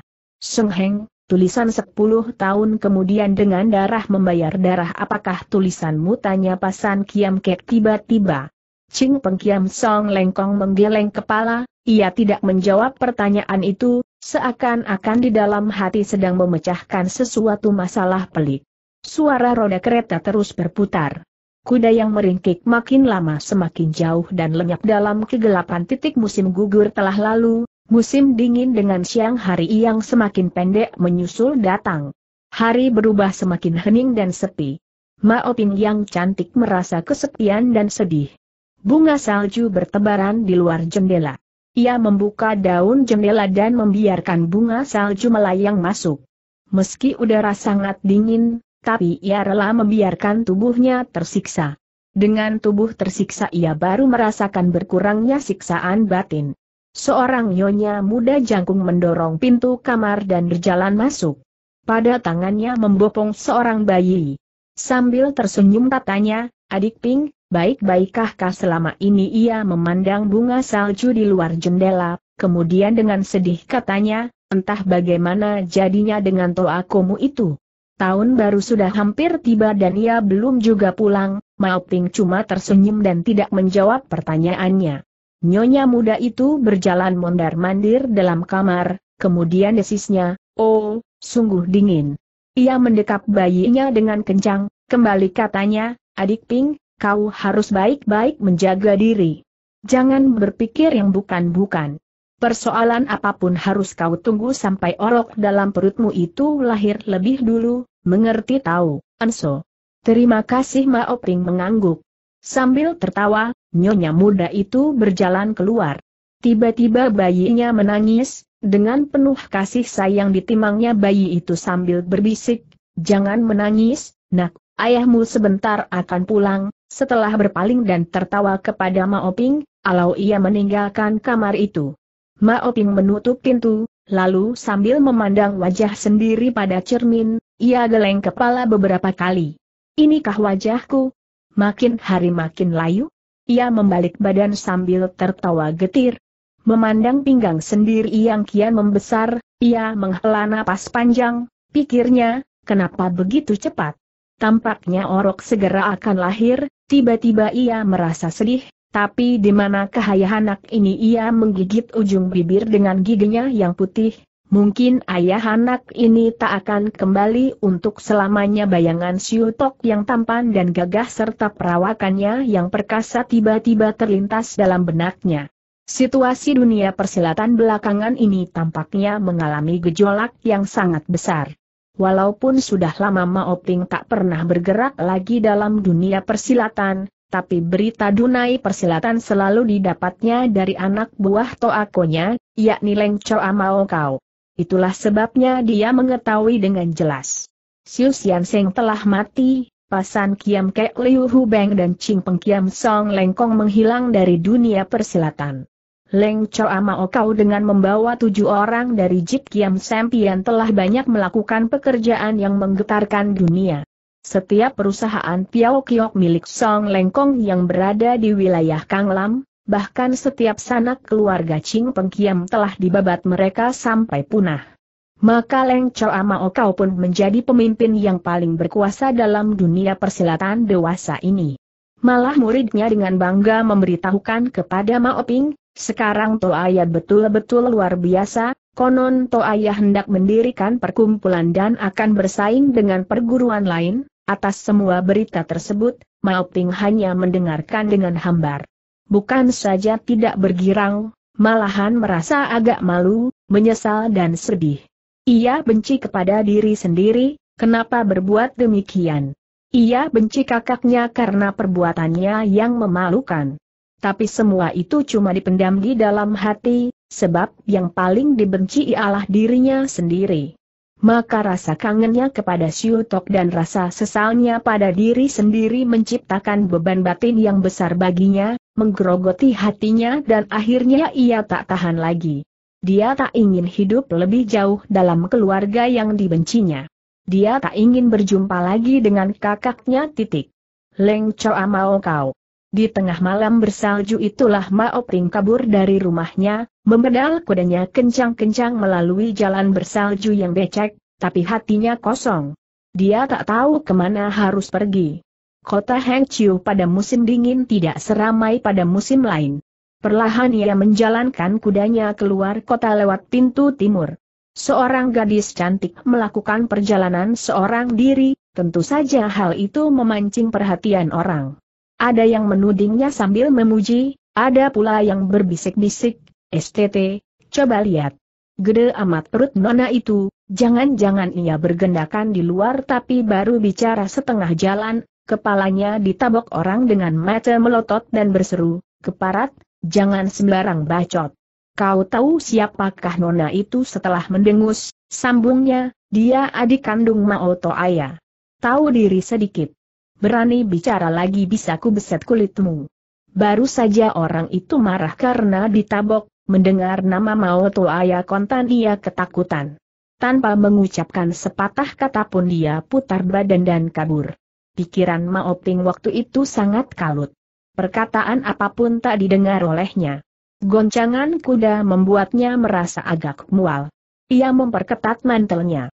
S1: Heng, tulisan 10 tahun kemudian dengan darah membayar darah apakah tulisanmu tanya pasan Kiam Kek tiba-tiba. Ching Kiam Song Lengkong menggeleng kepala, ia tidak menjawab pertanyaan itu, Seakan-akan di dalam hati sedang memecahkan sesuatu masalah pelik. Suara roda kereta terus berputar. Kuda yang meringkik makin lama semakin jauh dan lenyap dalam kegelapan titik musim gugur telah lalu, musim dingin dengan siang hari yang semakin pendek menyusul datang. Hari berubah semakin hening dan sepi. Maopin yang cantik merasa kesepian dan sedih. Bunga salju bertebaran di luar jendela. Ia membuka daun jendela dan membiarkan bunga salju melayang masuk. Meski udara sangat dingin, tapi ia rela membiarkan tubuhnya tersiksa. Dengan tubuh tersiksa ia baru merasakan berkurangnya siksaan batin. Seorang nyonya muda jangkung mendorong pintu kamar dan berjalan masuk. Pada tangannya membopong seorang bayi. Sambil tersenyum katanya, adik Ping, baik-baikkahkah selama ini ia memandang bunga salju di luar jendela, kemudian dengan sedih katanya, entah bagaimana jadinya dengan toakomu itu. Tahun baru sudah hampir tiba dan ia belum juga pulang, Mao cuma tersenyum dan tidak menjawab pertanyaannya. Nyonya muda itu berjalan mondar-mandir dalam kamar, kemudian desisnya, oh, sungguh dingin. Ia mendekap bayinya dengan kencang, kembali katanya, adik Ping, kau harus baik-baik menjaga diri. Jangan berpikir yang bukan-bukan. Persoalan apapun harus kau tunggu sampai orok dalam perutmu itu lahir lebih dulu, mengerti tahu, Anso. Terima kasih Maoping mengangguk. Sambil tertawa, nyonya muda itu berjalan keluar. Tiba-tiba bayinya menangis, dengan penuh kasih sayang ditimangnya bayi itu sambil berbisik, Jangan menangis, nak, ayahmu sebentar akan pulang, setelah berpaling dan tertawa kepada Maoping, alau ia meninggalkan kamar itu. Maoping menutup pintu, lalu sambil memandang wajah sendiri pada cermin, ia geleng kepala beberapa kali. Inikah wajahku? Makin hari makin layu? Ia membalik badan sambil tertawa getir. Memandang pinggang sendiri yang kian membesar, ia menghela napas panjang, pikirnya, kenapa begitu cepat? Tampaknya orok segera akan lahir, Tiba-tiba ia merasa sedih, tapi di mana kahayah anak ini ia menggigit ujung bibir dengan giginya yang putih, mungkin ayah anak ini tak akan kembali untuk selamanya bayangan Siutok yang tampan dan gagah serta perawakannya yang perkasa tiba-tiba terlintas dalam benaknya. Situasi dunia persilatan belakangan ini tampaknya mengalami gejolak yang sangat besar. Walaupun sudah lama Mao Ping tak pernah bergerak lagi dalam dunia persilatan, tapi berita dunai persilatan selalu didapatnya dari anak buah toakonya, yakni Leng Choa Mao Kau. Itulah sebabnya dia mengetahui dengan jelas. Siu Xian Seng telah mati, pasan Kiam Kek Liu Hu Beng dan Ching Peng Kiam Song Lengkong menghilang dari dunia persilatan. Leng Chow Amao oh, kau dengan membawa tujuh orang dari Jit Kiam Sempian telah banyak melakukan pekerjaan yang menggetarkan dunia. Setiap perusahaan Piao Kiok milik Song Lengkong yang berada di wilayah Kang Lam, bahkan setiap sanak keluarga Ching Pengkiam telah dibabat mereka sampai punah. Maka Leng Chow Amao oh, Kau pun menjadi pemimpin yang paling berkuasa dalam dunia persilatan dewasa ini. Malah muridnya dengan bangga memberitahukan kepada Mao Ping, sekarang Toaya betul-betul luar biasa, konon Toaya hendak mendirikan perkumpulan dan akan bersaing dengan perguruan lain, atas semua berita tersebut, Mao Ping hanya mendengarkan dengan hambar. Bukan saja tidak bergirang, malahan merasa agak malu, menyesal dan sedih. Ia benci kepada diri sendiri, kenapa berbuat demikian. Ia benci kakaknya karena perbuatannya yang memalukan tapi semua itu cuma dipendam di dalam hati, sebab yang paling dibenci ialah dirinya sendiri. Maka rasa kangennya kepada Siutok dan rasa sesalnya pada diri sendiri menciptakan beban batin yang besar baginya, menggerogoti hatinya dan akhirnya ia tak tahan lagi. Dia tak ingin hidup lebih jauh dalam keluarga yang dibencinya. Dia tak ingin berjumpa lagi dengan kakaknya titik. Leng Choa mau kau. Di tengah malam bersalju itulah Mao kabur dari rumahnya, membedal kudanya kencang-kencang melalui jalan bersalju yang becek, tapi hatinya kosong. Dia tak tahu kemana harus pergi. Kota Hangzhou pada musim dingin tidak seramai pada musim lain. Perlahan ia menjalankan kudanya keluar kota lewat pintu timur. Seorang gadis cantik melakukan perjalanan seorang diri, tentu saja hal itu memancing perhatian orang. Ada yang menudingnya sambil memuji, ada pula yang berbisik-bisik, STT, coba lihat. Gede amat perut nona itu, jangan-jangan ia bergendakan di luar tapi baru bicara setengah jalan, kepalanya ditabok orang dengan mata melotot dan berseru, keparat, jangan sembarang bacot. Kau tahu siapakah nona itu setelah mendengus, sambungnya, dia adik kandung Maoto Ayah. Tahu diri sedikit berani bicara lagi bisa ku beset kulitmu. Baru saja orang itu marah karena ditabok, mendengar nama Maoto Ayah kontan ia ketakutan. Tanpa mengucapkan sepatah kata pun dia putar badan dan kabur. Pikiran Mao waktu itu sangat kalut. Perkataan apapun tak didengar olehnya. Goncangan kuda membuatnya merasa agak mual. Ia memperketat mantelnya.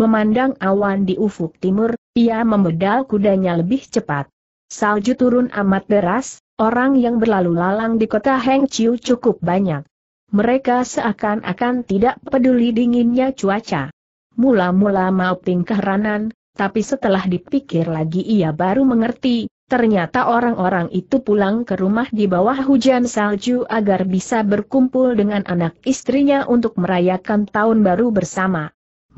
S1: Memandang awan di ufuk timur, ia membedal kudanya lebih cepat. Salju turun amat deras, orang yang berlalu lalang di kota Heng Chiu cukup banyak. Mereka seakan-akan tidak peduli dinginnya cuaca. Mula-mula Mauping keheranan, tapi setelah dipikir lagi ia baru mengerti, ternyata orang-orang itu pulang ke rumah di bawah hujan salju agar bisa berkumpul dengan anak istrinya untuk merayakan tahun baru bersama.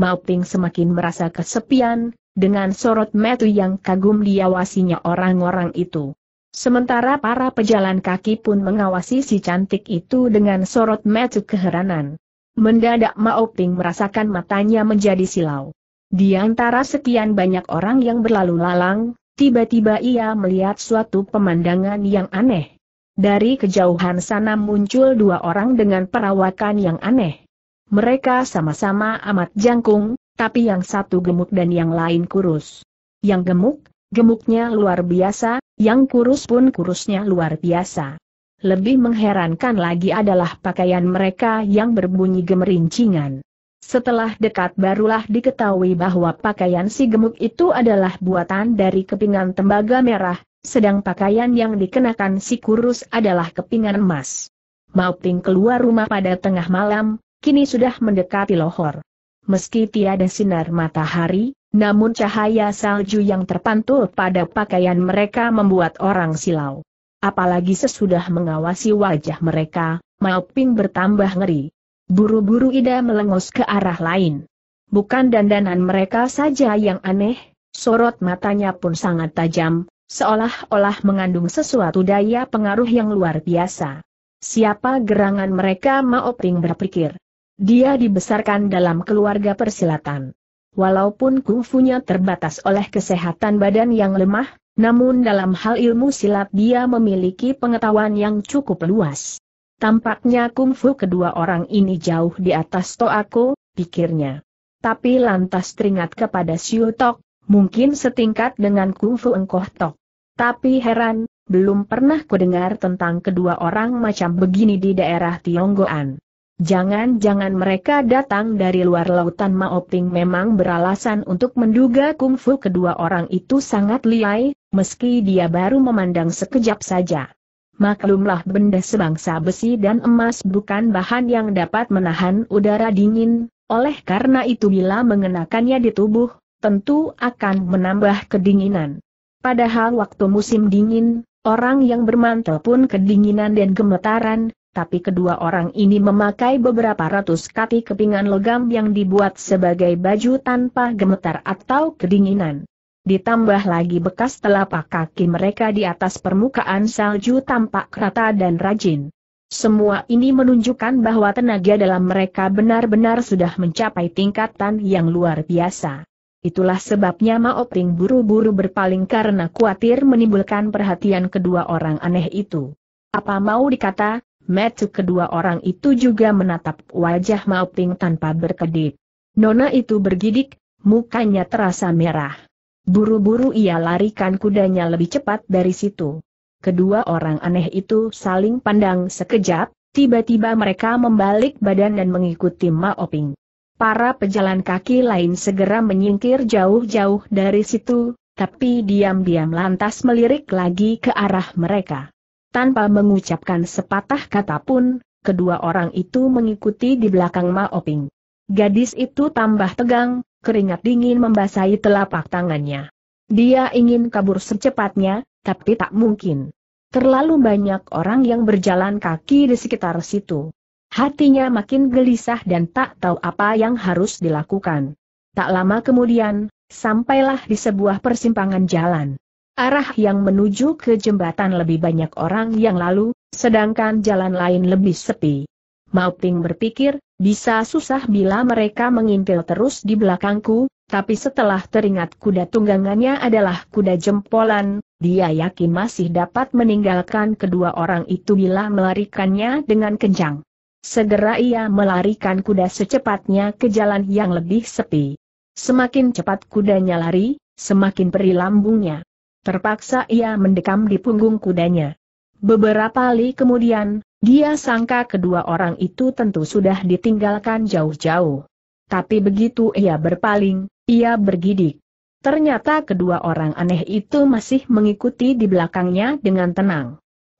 S1: Mauping semakin merasa kesepian, dengan sorot metu yang kagum diawasinya orang-orang itu. Sementara para pejalan kaki pun mengawasi si cantik itu dengan sorot metu keheranan. Mendadak Maoping merasakan matanya menjadi silau. Di antara sekian banyak orang yang berlalu lalang, tiba-tiba ia melihat suatu pemandangan yang aneh. Dari kejauhan sana muncul dua orang dengan perawakan yang aneh. Mereka sama-sama amat jangkung, tapi yang satu gemuk dan yang lain kurus. Yang gemuk, gemuknya luar biasa, yang kurus pun kurusnya luar biasa. Lebih mengherankan lagi adalah pakaian mereka yang berbunyi gemerincingan. Setelah dekat barulah diketahui bahwa pakaian si gemuk itu adalah buatan dari kepingan tembaga merah, sedang pakaian yang dikenakan si kurus adalah kepingan emas. Mau ting keluar rumah pada tengah malam, kini sudah mendekati Lohor. Meski tiada sinar matahari, namun cahaya salju yang terpantul pada pakaian mereka membuat orang silau. Apalagi sesudah mengawasi wajah mereka, maoping bertambah ngeri. Buru-buru Ida melengos ke arah lain. Bukan dandanan mereka saja yang aneh, sorot matanya pun sangat tajam, seolah-olah mengandung sesuatu daya pengaruh yang luar biasa. Siapa gerangan mereka Maoping berpikir. Dia dibesarkan dalam keluarga persilatan. Walaupun kungfunya terbatas oleh kesehatan badan yang lemah, namun dalam hal ilmu silat dia memiliki pengetahuan yang cukup luas. Tampaknya kungfu kedua orang ini jauh di atas Toako, pikirnya. Tapi lantas teringat kepada Siu Tok, mungkin setingkat dengan kungfu engkoh Tok. Tapi heran, belum pernah kudengar tentang kedua orang macam begini di daerah Tionggoan. Jangan-jangan mereka datang dari luar lautan Maoping memang beralasan untuk menduga kungfu kedua orang itu sangat liai, meski dia baru memandang sekejap saja. Maklumlah benda sebangsa besi dan emas bukan bahan yang dapat menahan udara dingin, oleh karena itu bila mengenakannya di tubuh, tentu akan menambah kedinginan. Padahal waktu musim dingin, orang yang bermantel pun kedinginan dan gemetaran, tapi kedua orang ini memakai beberapa ratus kati kepingan logam yang dibuat sebagai baju tanpa gemetar atau kedinginan. Ditambah lagi bekas telapak kaki mereka di atas permukaan salju tampak rata dan rajin. Semua ini menunjukkan bahwa tenaga dalam mereka benar-benar sudah mencapai tingkatan yang luar biasa. Itulah sebabnya Mao Ping buru-buru berpaling karena khawatir menimbulkan perhatian kedua orang aneh itu. Apa mau dikata, Metu kedua orang itu juga menatap wajah Mauping tanpa berkedip. Nona itu bergidik, mukanya terasa merah. Buru-buru ia larikan kudanya lebih cepat dari situ. Kedua orang aneh itu saling pandang sekejap, tiba-tiba mereka membalik badan dan mengikuti Ping. Para pejalan kaki lain segera menyingkir jauh-jauh dari situ, tapi diam-diam lantas melirik lagi ke arah mereka. Tanpa mengucapkan sepatah kata pun, kedua orang itu mengikuti di belakang Maoping. Gadis itu tambah tegang, keringat dingin membasahi telapak tangannya. Dia ingin kabur secepatnya, tapi tak mungkin. Terlalu banyak orang yang berjalan kaki di sekitar situ. Hatinya makin gelisah dan tak tahu apa yang harus dilakukan. Tak lama kemudian, sampailah di sebuah persimpangan jalan. Arah yang menuju ke jembatan lebih banyak orang yang lalu, sedangkan jalan lain lebih sepi. Mauping berpikir, bisa susah bila mereka mengintil terus di belakangku, tapi setelah teringat kuda tunggangannya adalah kuda jempolan, dia yakin masih dapat meninggalkan kedua orang itu bila melarikannya dengan kencang. Segera ia melarikan kuda secepatnya ke jalan yang lebih sepi. Semakin cepat kudanya lari, semakin perih lambungnya. Terpaksa ia mendekam di punggung kudanya. Beberapa li kemudian, dia sangka kedua orang itu tentu sudah ditinggalkan jauh-jauh. Tapi begitu ia berpaling, ia bergidik. Ternyata kedua orang aneh itu masih mengikuti di belakangnya dengan tenang.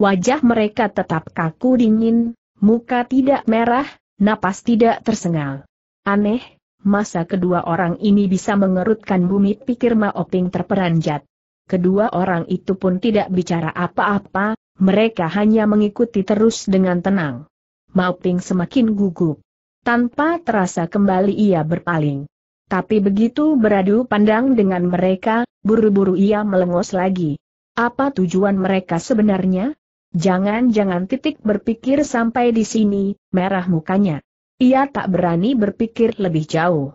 S1: Wajah mereka tetap kaku dingin, muka tidak merah, napas tidak tersengal. Aneh, masa kedua orang ini bisa mengerutkan bumi pikir Maoping terperanjat. Kedua orang itu pun tidak bicara apa-apa, mereka hanya mengikuti terus dengan tenang. Mauping semakin gugup. Tanpa terasa kembali ia berpaling. Tapi begitu beradu pandang dengan mereka, buru-buru ia melengos lagi. Apa tujuan mereka sebenarnya? Jangan-jangan titik berpikir sampai di sini, merah mukanya. Ia tak berani berpikir lebih jauh.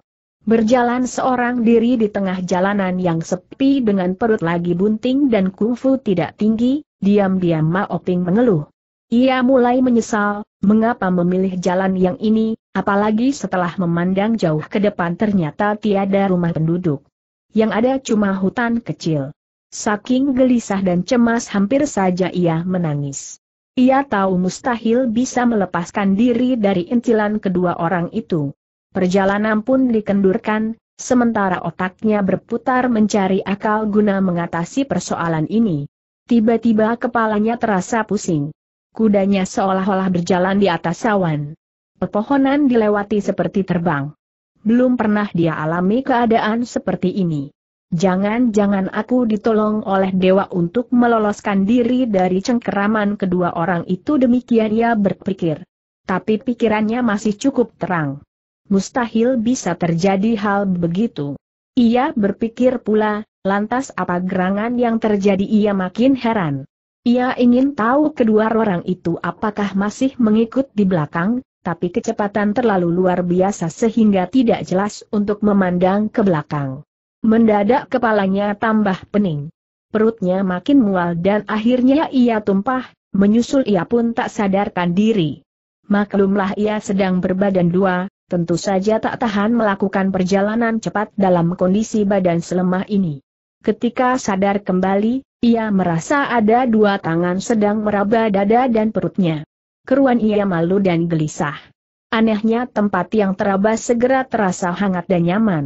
S1: Berjalan seorang diri di tengah jalanan yang sepi dengan perut lagi bunting dan kungfu tidak tinggi, diam-diam Ma Oping mengeluh. Ia mulai menyesal, mengapa memilih jalan yang ini, apalagi setelah memandang jauh ke depan ternyata tiada rumah penduduk. Yang ada cuma hutan kecil. Saking gelisah dan cemas hampir saja ia menangis. Ia tahu mustahil bisa melepaskan diri dari intilan kedua orang itu. Perjalanan pun dikendurkan, sementara otaknya berputar mencari akal guna mengatasi persoalan ini. Tiba-tiba kepalanya terasa pusing. Kudanya seolah-olah berjalan di atas awan. Pepohonan dilewati seperti terbang. Belum pernah dia alami keadaan seperti ini. Jangan-jangan aku ditolong oleh dewa untuk meloloskan diri dari cengkeraman kedua orang itu demikian ia berpikir. Tapi pikirannya masih cukup terang mustahil bisa terjadi hal begitu. Ia berpikir pula, lantas apa gerangan yang terjadi ia makin heran. Ia ingin tahu kedua orang itu apakah masih mengikut di belakang, tapi kecepatan terlalu luar biasa sehingga tidak jelas untuk memandang ke belakang. Mendadak kepalanya tambah pening. Perutnya makin mual dan akhirnya ia tumpah, menyusul ia pun tak sadarkan diri. Maklumlah ia sedang berbadan dua, tentu saja tak tahan melakukan perjalanan cepat dalam kondisi badan selemah ini. Ketika sadar kembali, ia merasa ada dua tangan sedang meraba dada dan perutnya. Keruan ia malu dan gelisah. Anehnya tempat yang teraba segera terasa hangat dan nyaman.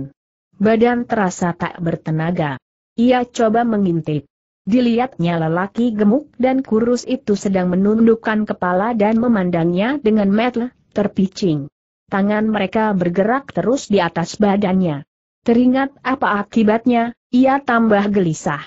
S1: Badan terasa tak bertenaga. Ia coba mengintip. Dilihatnya lelaki gemuk dan kurus itu sedang menundukkan kepala dan memandangnya dengan mata terpicing tangan mereka bergerak terus di atas badannya. Teringat apa akibatnya, ia tambah gelisah.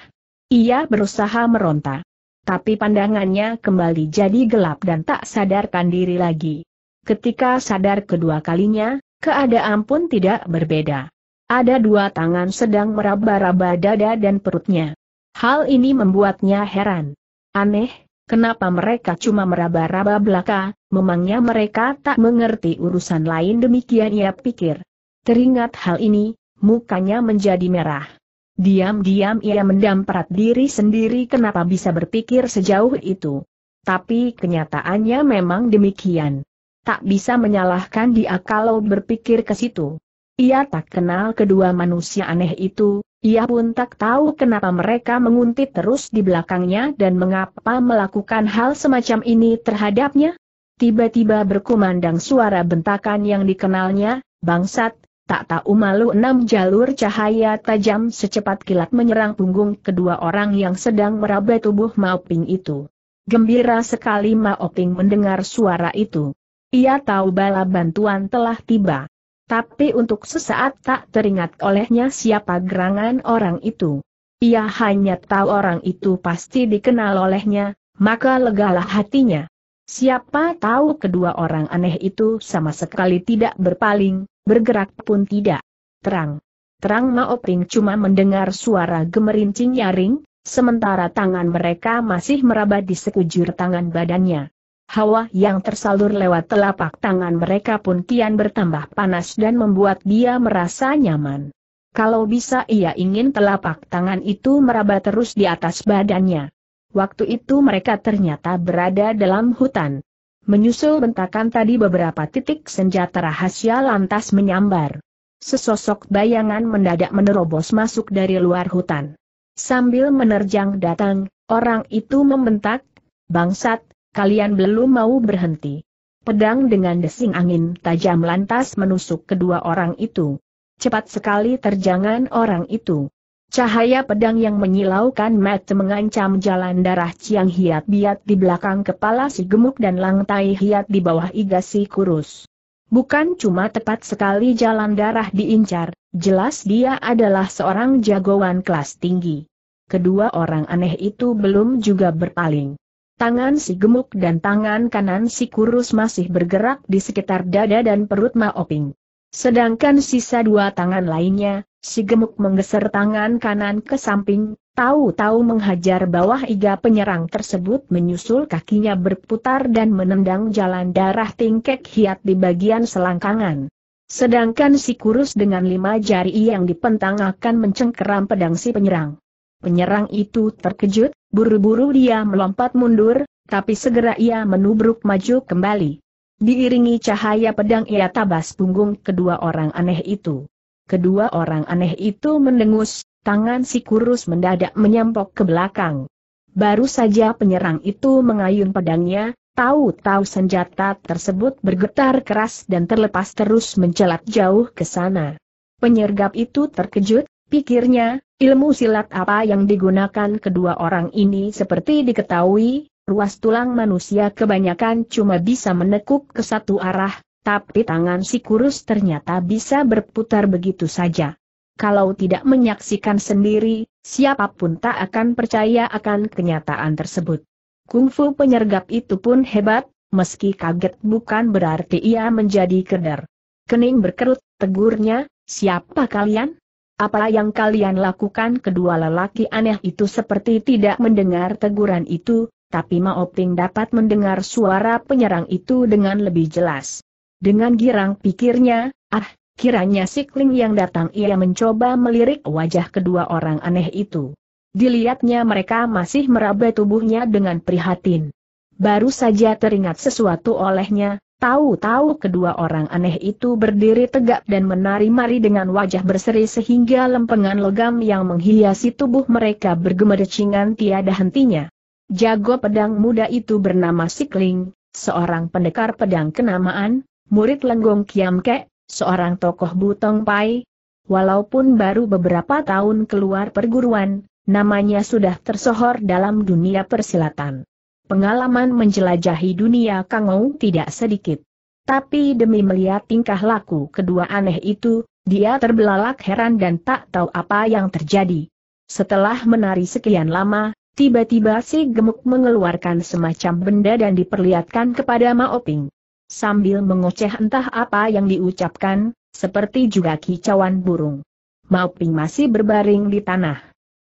S1: Ia berusaha meronta. Tapi pandangannya kembali jadi gelap dan tak sadarkan diri lagi. Ketika sadar kedua kalinya, keadaan pun tidak berbeda. Ada dua tangan sedang meraba-raba dada dan perutnya. Hal ini membuatnya heran. Aneh, Kenapa mereka cuma meraba-raba belaka, memangnya mereka tak mengerti urusan lain demikian ia pikir. Teringat hal ini, mukanya menjadi merah. Diam-diam ia mendamprat diri sendiri kenapa bisa berpikir sejauh itu. Tapi kenyataannya memang demikian. Tak bisa menyalahkan dia kalau berpikir ke situ. Ia tak kenal kedua manusia aneh itu, ia pun tak tahu kenapa mereka menguntit terus di belakangnya dan mengapa melakukan hal semacam ini terhadapnya. Tiba-tiba berkumandang suara bentakan yang dikenalnya, bangsat, tak tahu malu enam jalur cahaya tajam secepat kilat menyerang punggung kedua orang yang sedang meraba tubuh Maoping itu. Gembira sekali Maoping mendengar suara itu. Ia tahu bala bantuan telah tiba tapi untuk sesaat tak teringat olehnya siapa gerangan orang itu. Ia hanya tahu orang itu pasti dikenal olehnya, maka legalah hatinya. Siapa tahu kedua orang aneh itu sama sekali tidak berpaling, bergerak pun tidak. Terang. Terang Maoping cuma mendengar suara gemerincing nyaring, sementara tangan mereka masih meraba di sekujur tangan badannya. Hawa yang tersalur lewat telapak tangan mereka pun kian bertambah panas dan membuat dia merasa nyaman. Kalau bisa ia ingin telapak tangan itu meraba terus di atas badannya. Waktu itu mereka ternyata berada dalam hutan. Menyusul bentakan tadi beberapa titik senjata rahasia lantas menyambar. Sesosok bayangan mendadak menerobos masuk dari luar hutan. Sambil menerjang datang, orang itu membentak, Bangsat, Kalian belum mau berhenti. Pedang dengan desing angin tajam lantas menusuk kedua orang itu. Cepat sekali terjangan orang itu. Cahaya pedang yang menyilaukan mat mengancam jalan darah Ciang Hiat Biat di belakang kepala si gemuk dan langtai Hiat di bawah iga si kurus. Bukan cuma tepat sekali jalan darah diincar, jelas dia adalah seorang jagoan kelas tinggi. Kedua orang aneh itu belum juga berpaling. Tangan si gemuk dan tangan kanan si kurus masih bergerak di sekitar dada dan perut Maoping. Sedangkan sisa dua tangan lainnya, si gemuk menggeser tangan kanan ke samping, tahu-tahu menghajar bawah iga penyerang tersebut menyusul kakinya berputar dan menendang jalan darah tingkek hiat di bagian selangkangan. Sedangkan si kurus dengan lima jari yang dipentang akan mencengkeram pedang si penyerang. Penyerang itu terkejut, Buru-buru dia melompat mundur, tapi segera ia menubruk maju kembali. Diiringi cahaya pedang ia tabas punggung kedua orang aneh itu. Kedua orang aneh itu mendengus, tangan si kurus mendadak menyampok ke belakang. Baru saja penyerang itu mengayun pedangnya, tahu-tahu senjata tersebut bergetar keras dan terlepas terus mencelat jauh ke sana. Penyergap itu terkejut, pikirnya, Ilmu silat apa yang digunakan kedua orang ini seperti diketahui, ruas tulang manusia kebanyakan cuma bisa menekuk ke satu arah, tapi tangan si kurus ternyata bisa berputar begitu saja. Kalau tidak menyaksikan sendiri, siapapun tak akan percaya akan kenyataan tersebut. Kungfu penyergap itu pun hebat, meski kaget bukan berarti ia menjadi keder. Kening berkerut, tegurnya, siapa kalian? apa yang kalian lakukan kedua lelaki aneh itu seperti tidak mendengar teguran itu, tapi Maoping dapat mendengar suara penyerang itu dengan lebih jelas. Dengan girang pikirnya, ah, kiranya sikling yang datang ia mencoba melirik wajah kedua orang aneh itu. Dilihatnya mereka masih meraba tubuhnya dengan prihatin. Baru saja teringat sesuatu olehnya, Tahu-tahu kedua orang aneh itu berdiri tegak dan menari-mari dengan wajah berseri sehingga lempengan logam yang menghiasi tubuh mereka bergemercingan tiada hentinya. Jago pedang muda itu bernama Sikling, seorang pendekar pedang kenamaan, murid Lenggong Kiam Ke, seorang tokoh Butong Pai. Walaupun baru beberapa tahun keluar perguruan, namanya sudah tersohor dalam dunia persilatan pengalaman menjelajahi dunia Kangou tidak sedikit. Tapi demi melihat tingkah laku kedua aneh itu, dia terbelalak heran dan tak tahu apa yang terjadi. Setelah menari sekian lama, tiba-tiba si gemuk mengeluarkan semacam benda dan diperlihatkan kepada Maoping. Sambil mengoceh entah apa yang diucapkan, seperti juga kicauan burung. Maoping masih berbaring di tanah.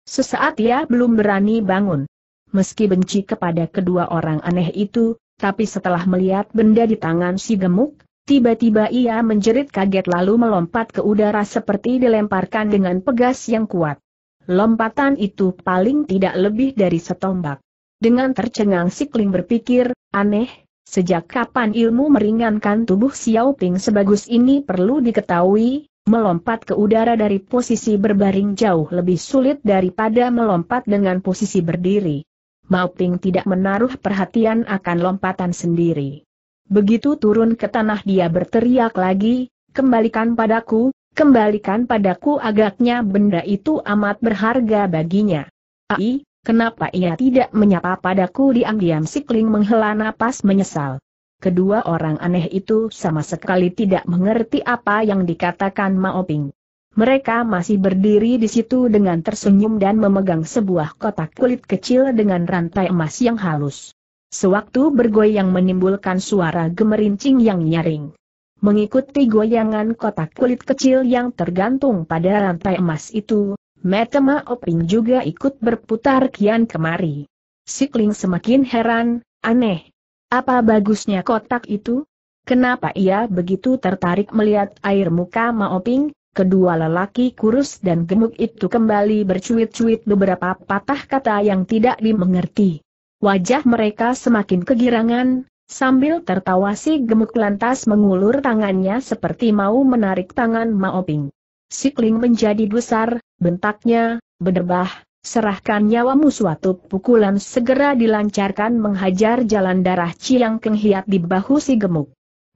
S1: Sesaat ia belum berani bangun meski benci kepada kedua orang aneh itu, tapi setelah melihat benda di tangan si gemuk, tiba-tiba ia menjerit kaget lalu melompat ke udara seperti dilemparkan dengan pegas yang kuat. Lompatan itu paling tidak lebih dari setombak. Dengan tercengang sikling berpikir, aneh, sejak kapan ilmu meringankan tubuh Xiao Ping sebagus ini perlu diketahui, melompat ke udara dari posisi berbaring jauh lebih sulit daripada melompat dengan posisi berdiri. Mauping tidak menaruh perhatian akan lompatan sendiri. Begitu turun ke tanah dia berteriak lagi, kembalikan padaku, kembalikan padaku agaknya benda itu amat berharga baginya. Ai, kenapa ia tidak menyapa padaku diam-diam sikling menghela napas menyesal. Kedua orang aneh itu sama sekali tidak mengerti apa yang dikatakan Maoping. Mereka masih berdiri di situ dengan tersenyum dan memegang sebuah kotak kulit kecil dengan rantai emas yang halus. Sewaktu bergoyang menimbulkan suara gemerincing yang nyaring. Mengikuti goyangan kotak kulit kecil yang tergantung pada rantai emas itu, Metema Oping juga ikut berputar kian kemari. Sikling semakin heran, aneh. Apa bagusnya kotak itu? Kenapa ia begitu tertarik melihat air muka Maoping? kedua lelaki kurus dan gemuk itu kembali bercuit-cuit beberapa patah kata yang tidak dimengerti. Wajah mereka semakin kegirangan, sambil tertawa si gemuk lantas mengulur tangannya seperti mau menarik tangan Maoping. Sikling menjadi besar, bentaknya, berdebah, serahkan nyawamu suatu pukulan segera dilancarkan menghajar jalan darah Ciang Keng Hiat di bahu si gemuk.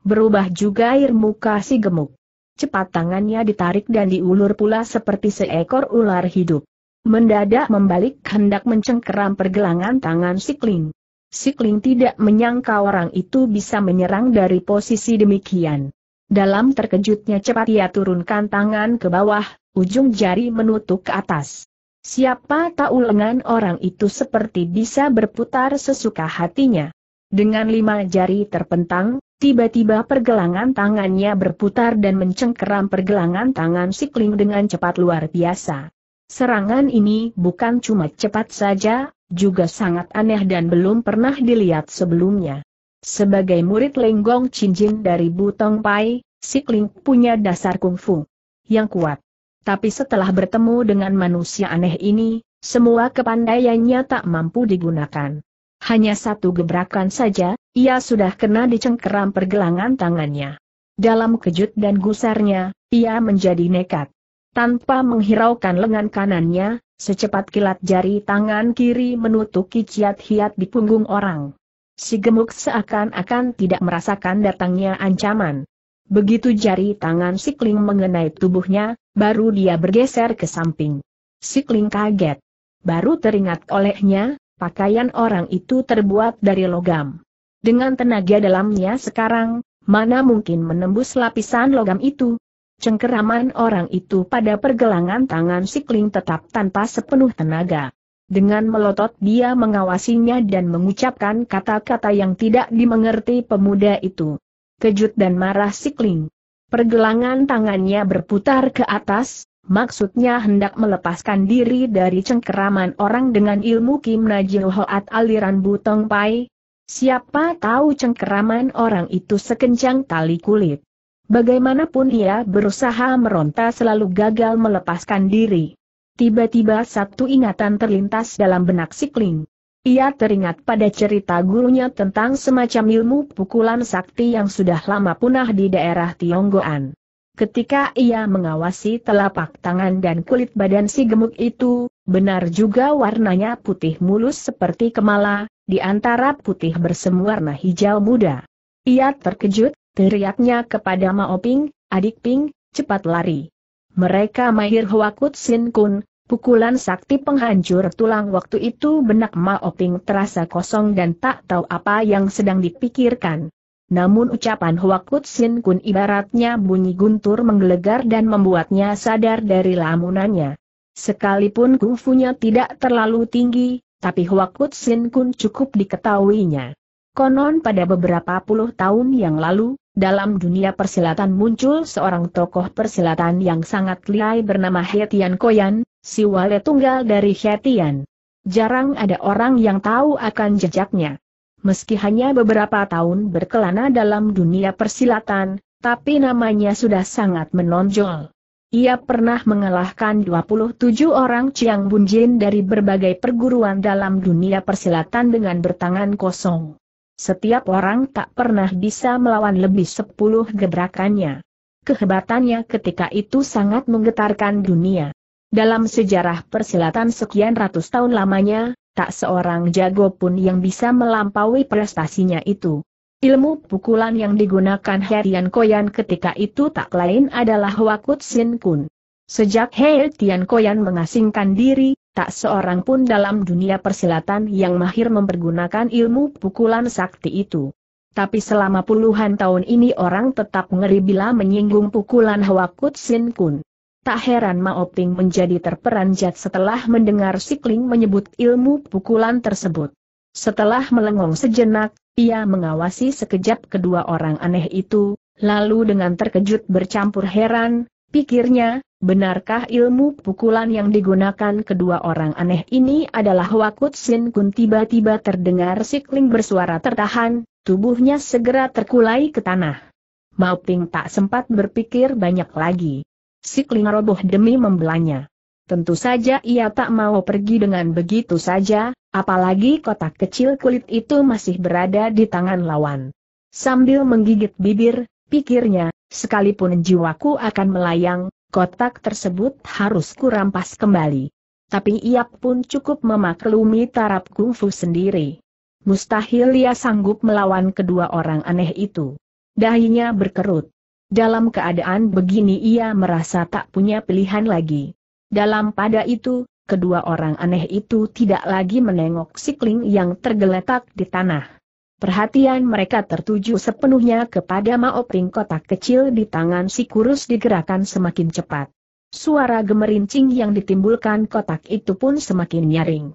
S1: Berubah juga air muka si gemuk cepat tangannya ditarik dan diulur pula seperti seekor ular hidup. Mendadak membalik hendak mencengkeram pergelangan tangan Sikling. Sikling tidak menyangka orang itu bisa menyerang dari posisi demikian. Dalam terkejutnya cepat ia turunkan tangan ke bawah, ujung jari menutup ke atas. Siapa tahu lengan orang itu seperti bisa berputar sesuka hatinya. Dengan lima jari terpentang, tiba-tiba pergelangan tangannya berputar dan mencengkeram pergelangan tangan sikling dengan cepat luar biasa. Serangan ini bukan cuma cepat saja, juga sangat aneh dan belum pernah dilihat sebelumnya. Sebagai murid Lenggong Cinjin dari Butong Pai, Sikling punya dasar kungfu yang kuat. Tapi setelah bertemu dengan manusia aneh ini, semua kepandaiannya tak mampu digunakan. Hanya satu gebrakan saja, ia sudah kena dicengkeram pergelangan tangannya. Dalam kejut dan gusarnya, ia menjadi nekat. Tanpa menghiraukan lengan kanannya, secepat kilat jari tangan kiri menutupi ciat hiat di punggung orang. Si gemuk seakan-akan tidak merasakan datangnya ancaman. Begitu jari tangan sikling mengenai tubuhnya, baru dia bergeser ke samping. Sikling kaget. Baru teringat olehnya, pakaian orang itu terbuat dari logam. Dengan tenaga dalamnya sekarang, mana mungkin menembus lapisan logam itu? Cengkeraman orang itu pada pergelangan tangan sikling tetap tanpa sepenuh tenaga. Dengan melotot dia mengawasinya dan mengucapkan kata-kata yang tidak dimengerti pemuda itu. Kejut dan marah sikling. Pergelangan tangannya berputar ke atas, Maksudnya hendak melepaskan diri dari cengkeraman orang dengan ilmu Kim Najil Hoat aliran Butong Pai. Siapa tahu cengkeraman orang itu sekencang tali kulit. Bagaimanapun ia berusaha meronta selalu gagal melepaskan diri. Tiba-tiba satu ingatan terlintas dalam benak Sikling. Ia teringat pada cerita gurunya tentang semacam ilmu pukulan sakti yang sudah lama punah di daerah Tionggoan. Ketika ia mengawasi telapak tangan dan kulit badan si gemuk itu, benar juga warnanya putih mulus seperti kemala, di antara putih bersemu warna hijau muda. Ia terkejut, teriaknya kepada Maoping, adik Ping, cepat lari. Mereka mahir Hwakut Sin Kun, pukulan sakti penghancur tulang waktu itu benak Maoping terasa kosong dan tak tahu apa yang sedang dipikirkan. Namun ucapan Huakut Sin Kun ibaratnya bunyi guntur menggelegar dan membuatnya sadar dari lamunannya. Sekalipun kungfunya tidak terlalu tinggi, tapi Huakut Sin Kun cukup diketahuinya. Konon pada beberapa puluh tahun yang lalu, dalam dunia persilatan muncul seorang tokoh persilatan yang sangat lihai bernama Hetian Koyan, si wale tunggal dari Hetian. Jarang ada orang yang tahu akan jejaknya. Meski hanya beberapa tahun berkelana dalam dunia persilatan, tapi namanya sudah sangat menonjol. Ia pernah mengalahkan 27 orang Chiang Bunjin dari berbagai perguruan dalam dunia persilatan dengan bertangan kosong. Setiap orang tak pernah bisa melawan lebih 10 gebrakannya. Kehebatannya ketika itu sangat menggetarkan dunia. Dalam sejarah persilatan sekian ratus tahun lamanya, tak seorang jago pun yang bisa melampaui prestasinya itu. Ilmu pukulan yang digunakan Herian Koyan ketika itu tak lain adalah Wakut Sin Kun. Sejak Herian Koyan mengasingkan diri, tak seorang pun dalam dunia persilatan yang mahir mempergunakan ilmu pukulan sakti itu. Tapi selama puluhan tahun ini orang tetap ngeri bila menyinggung pukulan Hwakut Sin Kun. Tak heran Maoping menjadi terperanjat setelah mendengar Sikling menyebut ilmu pukulan tersebut. Setelah melengong sejenak, ia mengawasi sekejap kedua orang aneh itu, lalu dengan terkejut bercampur heran, pikirnya, benarkah ilmu pukulan yang digunakan kedua orang aneh ini adalah Wakut Sin Kun tiba-tiba terdengar Sikling bersuara tertahan, tubuhnya segera terkulai ke tanah. Maoping tak sempat berpikir banyak lagi si Kling roboh demi membelanya. Tentu saja ia tak mau pergi dengan begitu saja, apalagi kotak kecil kulit itu masih berada di tangan lawan. Sambil menggigit bibir, pikirnya, sekalipun jiwaku akan melayang, kotak tersebut harus kurampas kembali. Tapi ia pun cukup memaklumi tarap kungfu sendiri. Mustahil ia sanggup melawan kedua orang aneh itu. Dahinya berkerut. Dalam keadaan begini ia merasa tak punya pilihan lagi. Dalam pada itu, kedua orang aneh itu tidak lagi menengok sikling yang tergeletak di tanah. Perhatian mereka tertuju sepenuhnya kepada maopring kotak kecil di tangan si kurus digerakkan semakin cepat. Suara gemerincing yang ditimbulkan kotak itu pun semakin nyaring.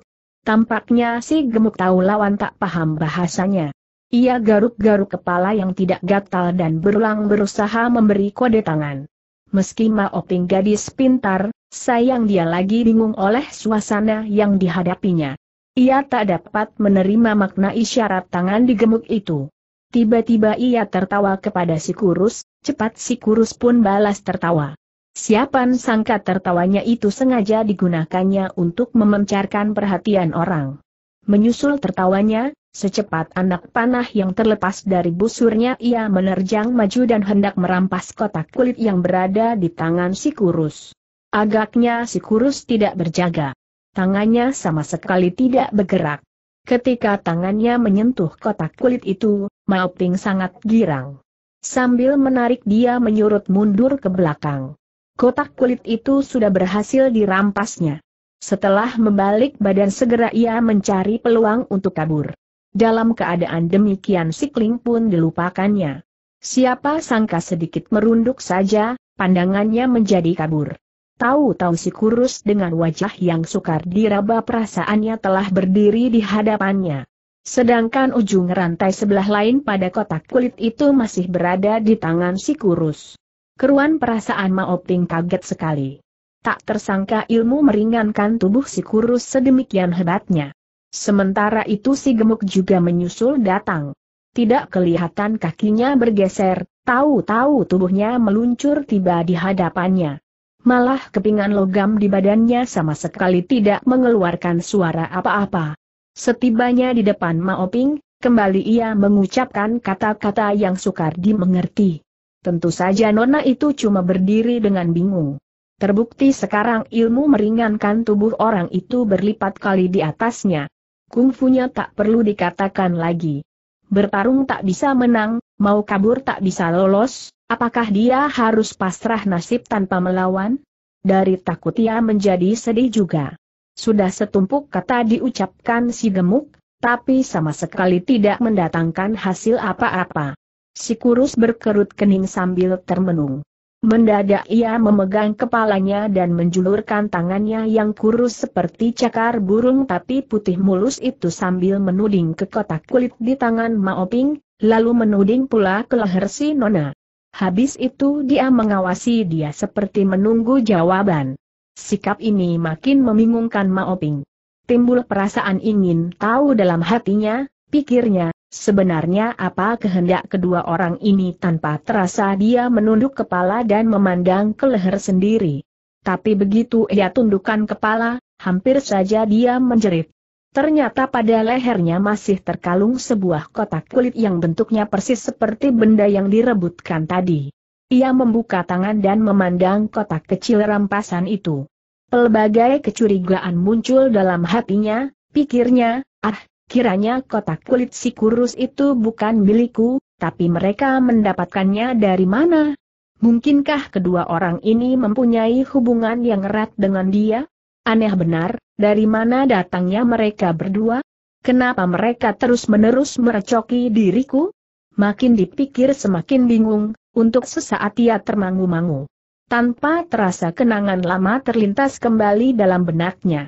S1: Tampaknya si gemuk tahu lawan tak paham bahasanya. Ia garuk-garuk kepala yang tidak gatal dan berulang berusaha memberi kode tangan. Meski Maoping gadis pintar, sayang dia lagi bingung oleh suasana yang dihadapinya. Ia tak dapat menerima makna isyarat tangan di gemuk itu. Tiba-tiba ia tertawa kepada si kurus, cepat si kurus pun balas tertawa. Siapan sangka tertawanya itu sengaja digunakannya untuk memencarkan perhatian orang. Menyusul tertawanya, Secepat anak panah yang terlepas dari busurnya ia menerjang maju dan hendak merampas kotak kulit yang berada di tangan si kurus. Agaknya si kurus tidak berjaga. Tangannya sama sekali tidak bergerak. Ketika tangannya menyentuh kotak kulit itu, Mao sangat girang. Sambil menarik dia menyurut mundur ke belakang. Kotak kulit itu sudah berhasil dirampasnya. Setelah membalik badan segera ia mencari peluang untuk kabur. Dalam keadaan demikian sikling pun dilupakannya. Siapa sangka sedikit merunduk saja, pandangannya menjadi kabur. Tahu-tahu si kurus dengan wajah yang sukar diraba perasaannya telah berdiri di hadapannya. Sedangkan ujung rantai sebelah lain pada kotak kulit itu masih berada di tangan si kurus. Keruan perasaan Maoping kaget sekali. Tak tersangka ilmu meringankan tubuh si kurus sedemikian hebatnya. Sementara itu si gemuk juga menyusul datang. Tidak kelihatan kakinya bergeser, tahu-tahu tubuhnya meluncur tiba di hadapannya. Malah kepingan logam di badannya sama sekali tidak mengeluarkan suara apa-apa. Setibanya di depan Maoping, kembali ia mengucapkan kata-kata yang sukar dimengerti. Tentu saja Nona itu cuma berdiri dengan bingung. Terbukti sekarang ilmu meringankan tubuh orang itu berlipat kali di atasnya. Kungfunya tak perlu dikatakan lagi. Bertarung tak bisa menang, mau kabur tak bisa lolos, apakah dia harus pasrah nasib tanpa melawan? Dari takut ia menjadi sedih juga. Sudah setumpuk kata diucapkan si gemuk, tapi sama sekali tidak mendatangkan hasil apa-apa. Si kurus berkerut kening sambil termenung. Mendadak ia memegang kepalanya dan menjulurkan tangannya yang kurus seperti cakar burung tapi putih mulus itu sambil menuding ke kotak kulit di tangan Maoping, lalu menuding pula ke leher si Nona. Habis itu dia mengawasi dia seperti menunggu jawaban. Sikap ini makin membingungkan Maoping. Timbul perasaan ingin tahu dalam hatinya, Pikirnya, sebenarnya apa kehendak kedua orang ini tanpa terasa dia menunduk kepala dan memandang ke leher sendiri. Tapi begitu ia tundukkan kepala, hampir saja dia menjerit. Ternyata pada lehernya masih terkalung sebuah kotak kulit yang bentuknya persis seperti benda yang direbutkan tadi. Ia membuka tangan dan memandang kotak kecil rampasan itu. Pelbagai kecurigaan muncul dalam hatinya, pikirnya, ah, Kiranya kotak kulit si kurus itu bukan milikku, tapi mereka mendapatkannya dari mana? Mungkinkah kedua orang ini mempunyai hubungan yang erat dengan dia? Aneh benar, dari mana datangnya mereka berdua? Kenapa mereka terus-menerus merecoki diriku? Makin dipikir semakin bingung, untuk sesaat ia termangu-mangu. Tanpa terasa kenangan lama terlintas kembali dalam benaknya.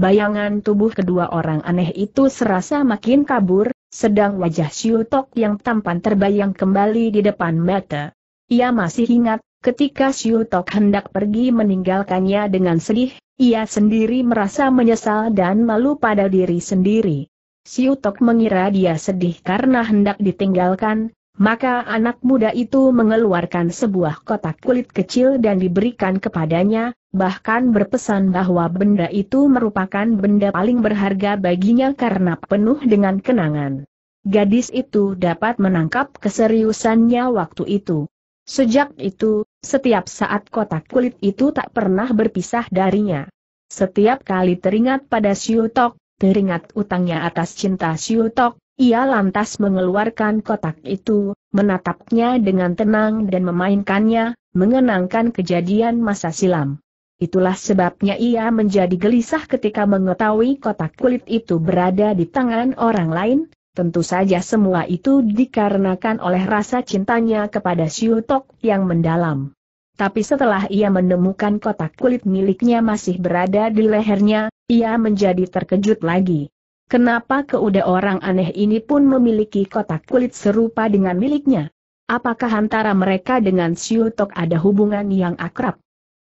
S1: Bayangan tubuh kedua orang aneh itu serasa makin kabur, sedang wajah Siu Tok yang tampan terbayang kembali di depan mata. Ia masih ingat, ketika Siu Tok hendak pergi meninggalkannya dengan sedih, ia sendiri merasa menyesal dan malu pada diri sendiri. Siu Tok mengira dia sedih karena hendak ditinggalkan, maka anak muda itu mengeluarkan sebuah kotak kulit kecil dan diberikan kepadanya, bahkan berpesan bahwa benda itu merupakan benda paling berharga baginya karena penuh dengan kenangan. Gadis itu dapat menangkap keseriusannya waktu itu. Sejak itu, setiap saat kotak kulit itu tak pernah berpisah darinya. Setiap kali teringat pada Siu Tok, teringat utangnya atas cinta Siu Tok, ia lantas mengeluarkan kotak itu, menatapnya dengan tenang dan memainkannya, mengenangkan kejadian masa silam. Itulah sebabnya ia menjadi gelisah ketika mengetahui kotak kulit itu berada di tangan orang lain, tentu saja semua itu dikarenakan oleh rasa cintanya kepada Siu Tok yang mendalam. Tapi setelah ia menemukan kotak kulit miliknya masih berada di lehernya, ia menjadi terkejut lagi. Kenapa keuda orang aneh ini pun memiliki kotak kulit serupa dengan miliknya? Apakah antara mereka dengan Siu Tok ada hubungan yang akrab?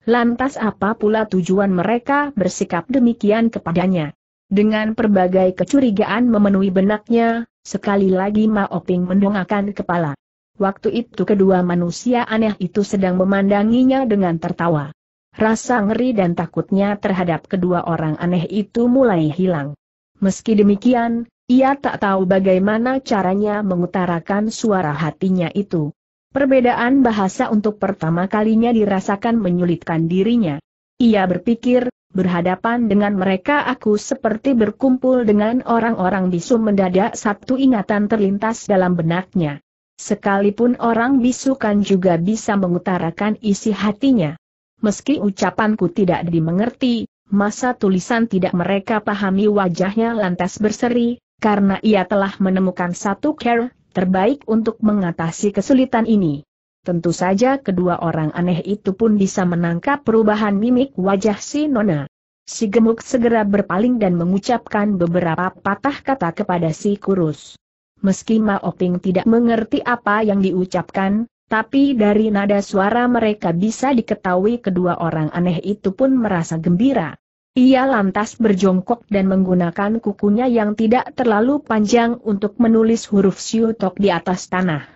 S1: Lantas apa pula tujuan mereka bersikap demikian kepadanya? Dengan berbagai kecurigaan memenuhi benaknya, sekali lagi Maoping mendongakkan kepala. Waktu itu kedua manusia aneh itu sedang memandanginya dengan tertawa. Rasa ngeri dan takutnya terhadap kedua orang aneh itu mulai hilang. Meski demikian, ia tak tahu bagaimana caranya mengutarakan suara hatinya itu. Perbedaan bahasa untuk pertama kalinya dirasakan menyulitkan dirinya. Ia berpikir, berhadapan dengan mereka aku seperti berkumpul dengan orang-orang bisu mendadak satu ingatan terlintas dalam benaknya. Sekalipun orang bisu kan juga bisa mengutarakan isi hatinya. Meski ucapanku tidak dimengerti, masa tulisan tidak mereka pahami wajahnya lantas berseri, karena ia telah menemukan satu care terbaik untuk mengatasi kesulitan ini. Tentu saja kedua orang aneh itu pun bisa menangkap perubahan mimik wajah si Nona. Si gemuk segera berpaling dan mengucapkan beberapa patah kata kepada si kurus. Meski Ma Oping tidak mengerti apa yang diucapkan, tapi dari nada suara mereka bisa diketahui kedua orang aneh itu pun merasa gembira. Ia lantas berjongkok dan menggunakan kukunya yang tidak terlalu panjang untuk menulis huruf siutok di atas tanah.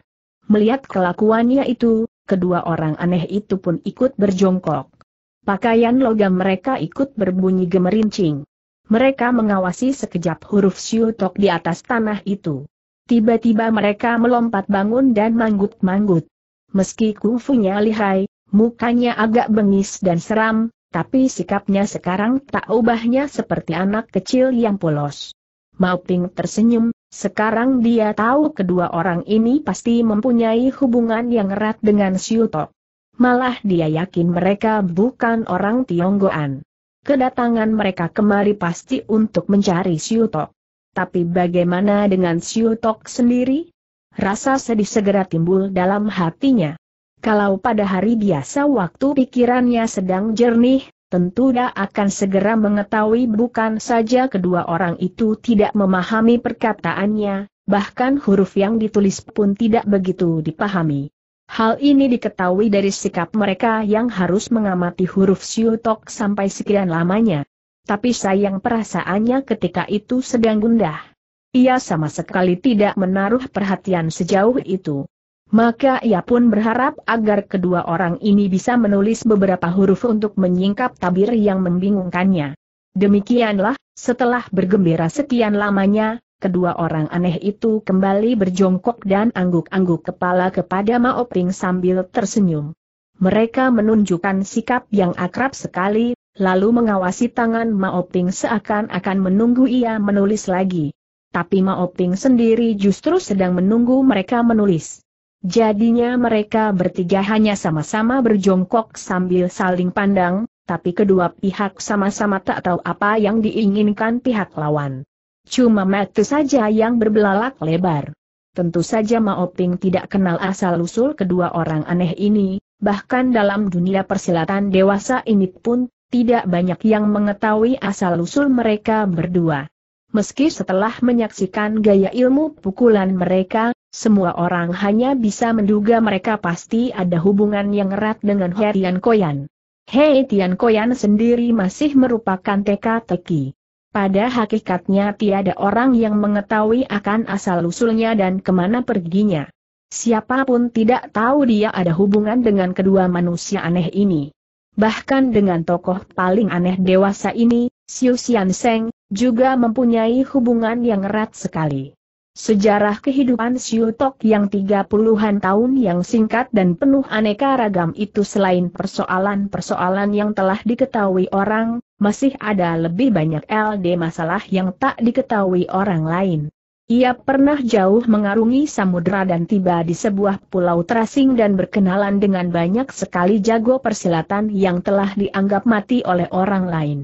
S1: Melihat kelakuannya itu, kedua orang aneh itu pun ikut berjongkok. Pakaian logam mereka ikut berbunyi gemerincing. Mereka mengawasi sekejap huruf siutok di atas tanah itu. Tiba-tiba mereka melompat bangun dan manggut-manggut. Meski kungfunya lihai, mukanya agak bengis dan seram, tapi sikapnya sekarang tak ubahnya seperti anak kecil yang polos. Mauping tersenyum, sekarang dia tahu kedua orang ini pasti mempunyai hubungan yang erat dengan Siutok. Malah dia yakin mereka bukan orang Tionggoan. Kedatangan mereka kemari pasti untuk mencari Siutok. Tapi bagaimana dengan Siutok sendiri? Rasa sedih segera timbul dalam hatinya. Kalau pada hari biasa waktu pikirannya sedang jernih, tentu dia akan segera mengetahui bukan saja kedua orang itu tidak memahami perkataannya, bahkan huruf yang ditulis pun tidak begitu dipahami. Hal ini diketahui dari sikap mereka yang harus mengamati huruf siutok sampai sekian lamanya. Tapi sayang perasaannya ketika itu sedang gundah. Ia sama sekali tidak menaruh perhatian sejauh itu. Maka ia pun berharap agar kedua orang ini bisa menulis beberapa huruf untuk menyingkap tabir yang membingungkannya. Demikianlah, setelah bergembira sekian lamanya, kedua orang aneh itu kembali berjongkok dan angguk-angguk kepala kepada Maoping sambil tersenyum. Mereka menunjukkan sikap yang akrab sekali, lalu mengawasi tangan Maoping seakan-akan menunggu ia menulis lagi. Tapi Maoping sendiri justru sedang menunggu mereka menulis. Jadinya mereka bertiga hanya sama-sama berjongkok sambil saling pandang, tapi kedua pihak sama-sama tak tahu apa yang diinginkan pihak lawan. Cuma mata saja yang berbelalak lebar. Tentu saja Maoping tidak kenal asal-usul kedua orang aneh ini, bahkan dalam dunia persilatan dewasa ini pun, tidak banyak yang mengetahui asal-usul mereka berdua. Meski setelah menyaksikan gaya ilmu pukulan mereka, semua orang hanya bisa menduga mereka pasti ada hubungan yang erat dengan He Tian Koyan. He Tian Koyan sendiri masih merupakan teka-teki. Pada hakikatnya tiada orang yang mengetahui akan asal-usulnya dan kemana perginya. Siapapun tidak tahu dia ada hubungan dengan kedua manusia aneh ini. Bahkan dengan tokoh paling aneh dewasa ini, Xiu Xian juga mempunyai hubungan yang erat sekali. Sejarah kehidupan Siu Tok yang tiga puluhan tahun yang singkat dan penuh aneka ragam itu selain persoalan-persoalan yang telah diketahui orang, masih ada lebih banyak LD masalah yang tak diketahui orang lain. Ia pernah jauh mengarungi samudra dan tiba di sebuah pulau terasing dan berkenalan dengan banyak sekali jago persilatan yang telah dianggap mati oleh orang lain.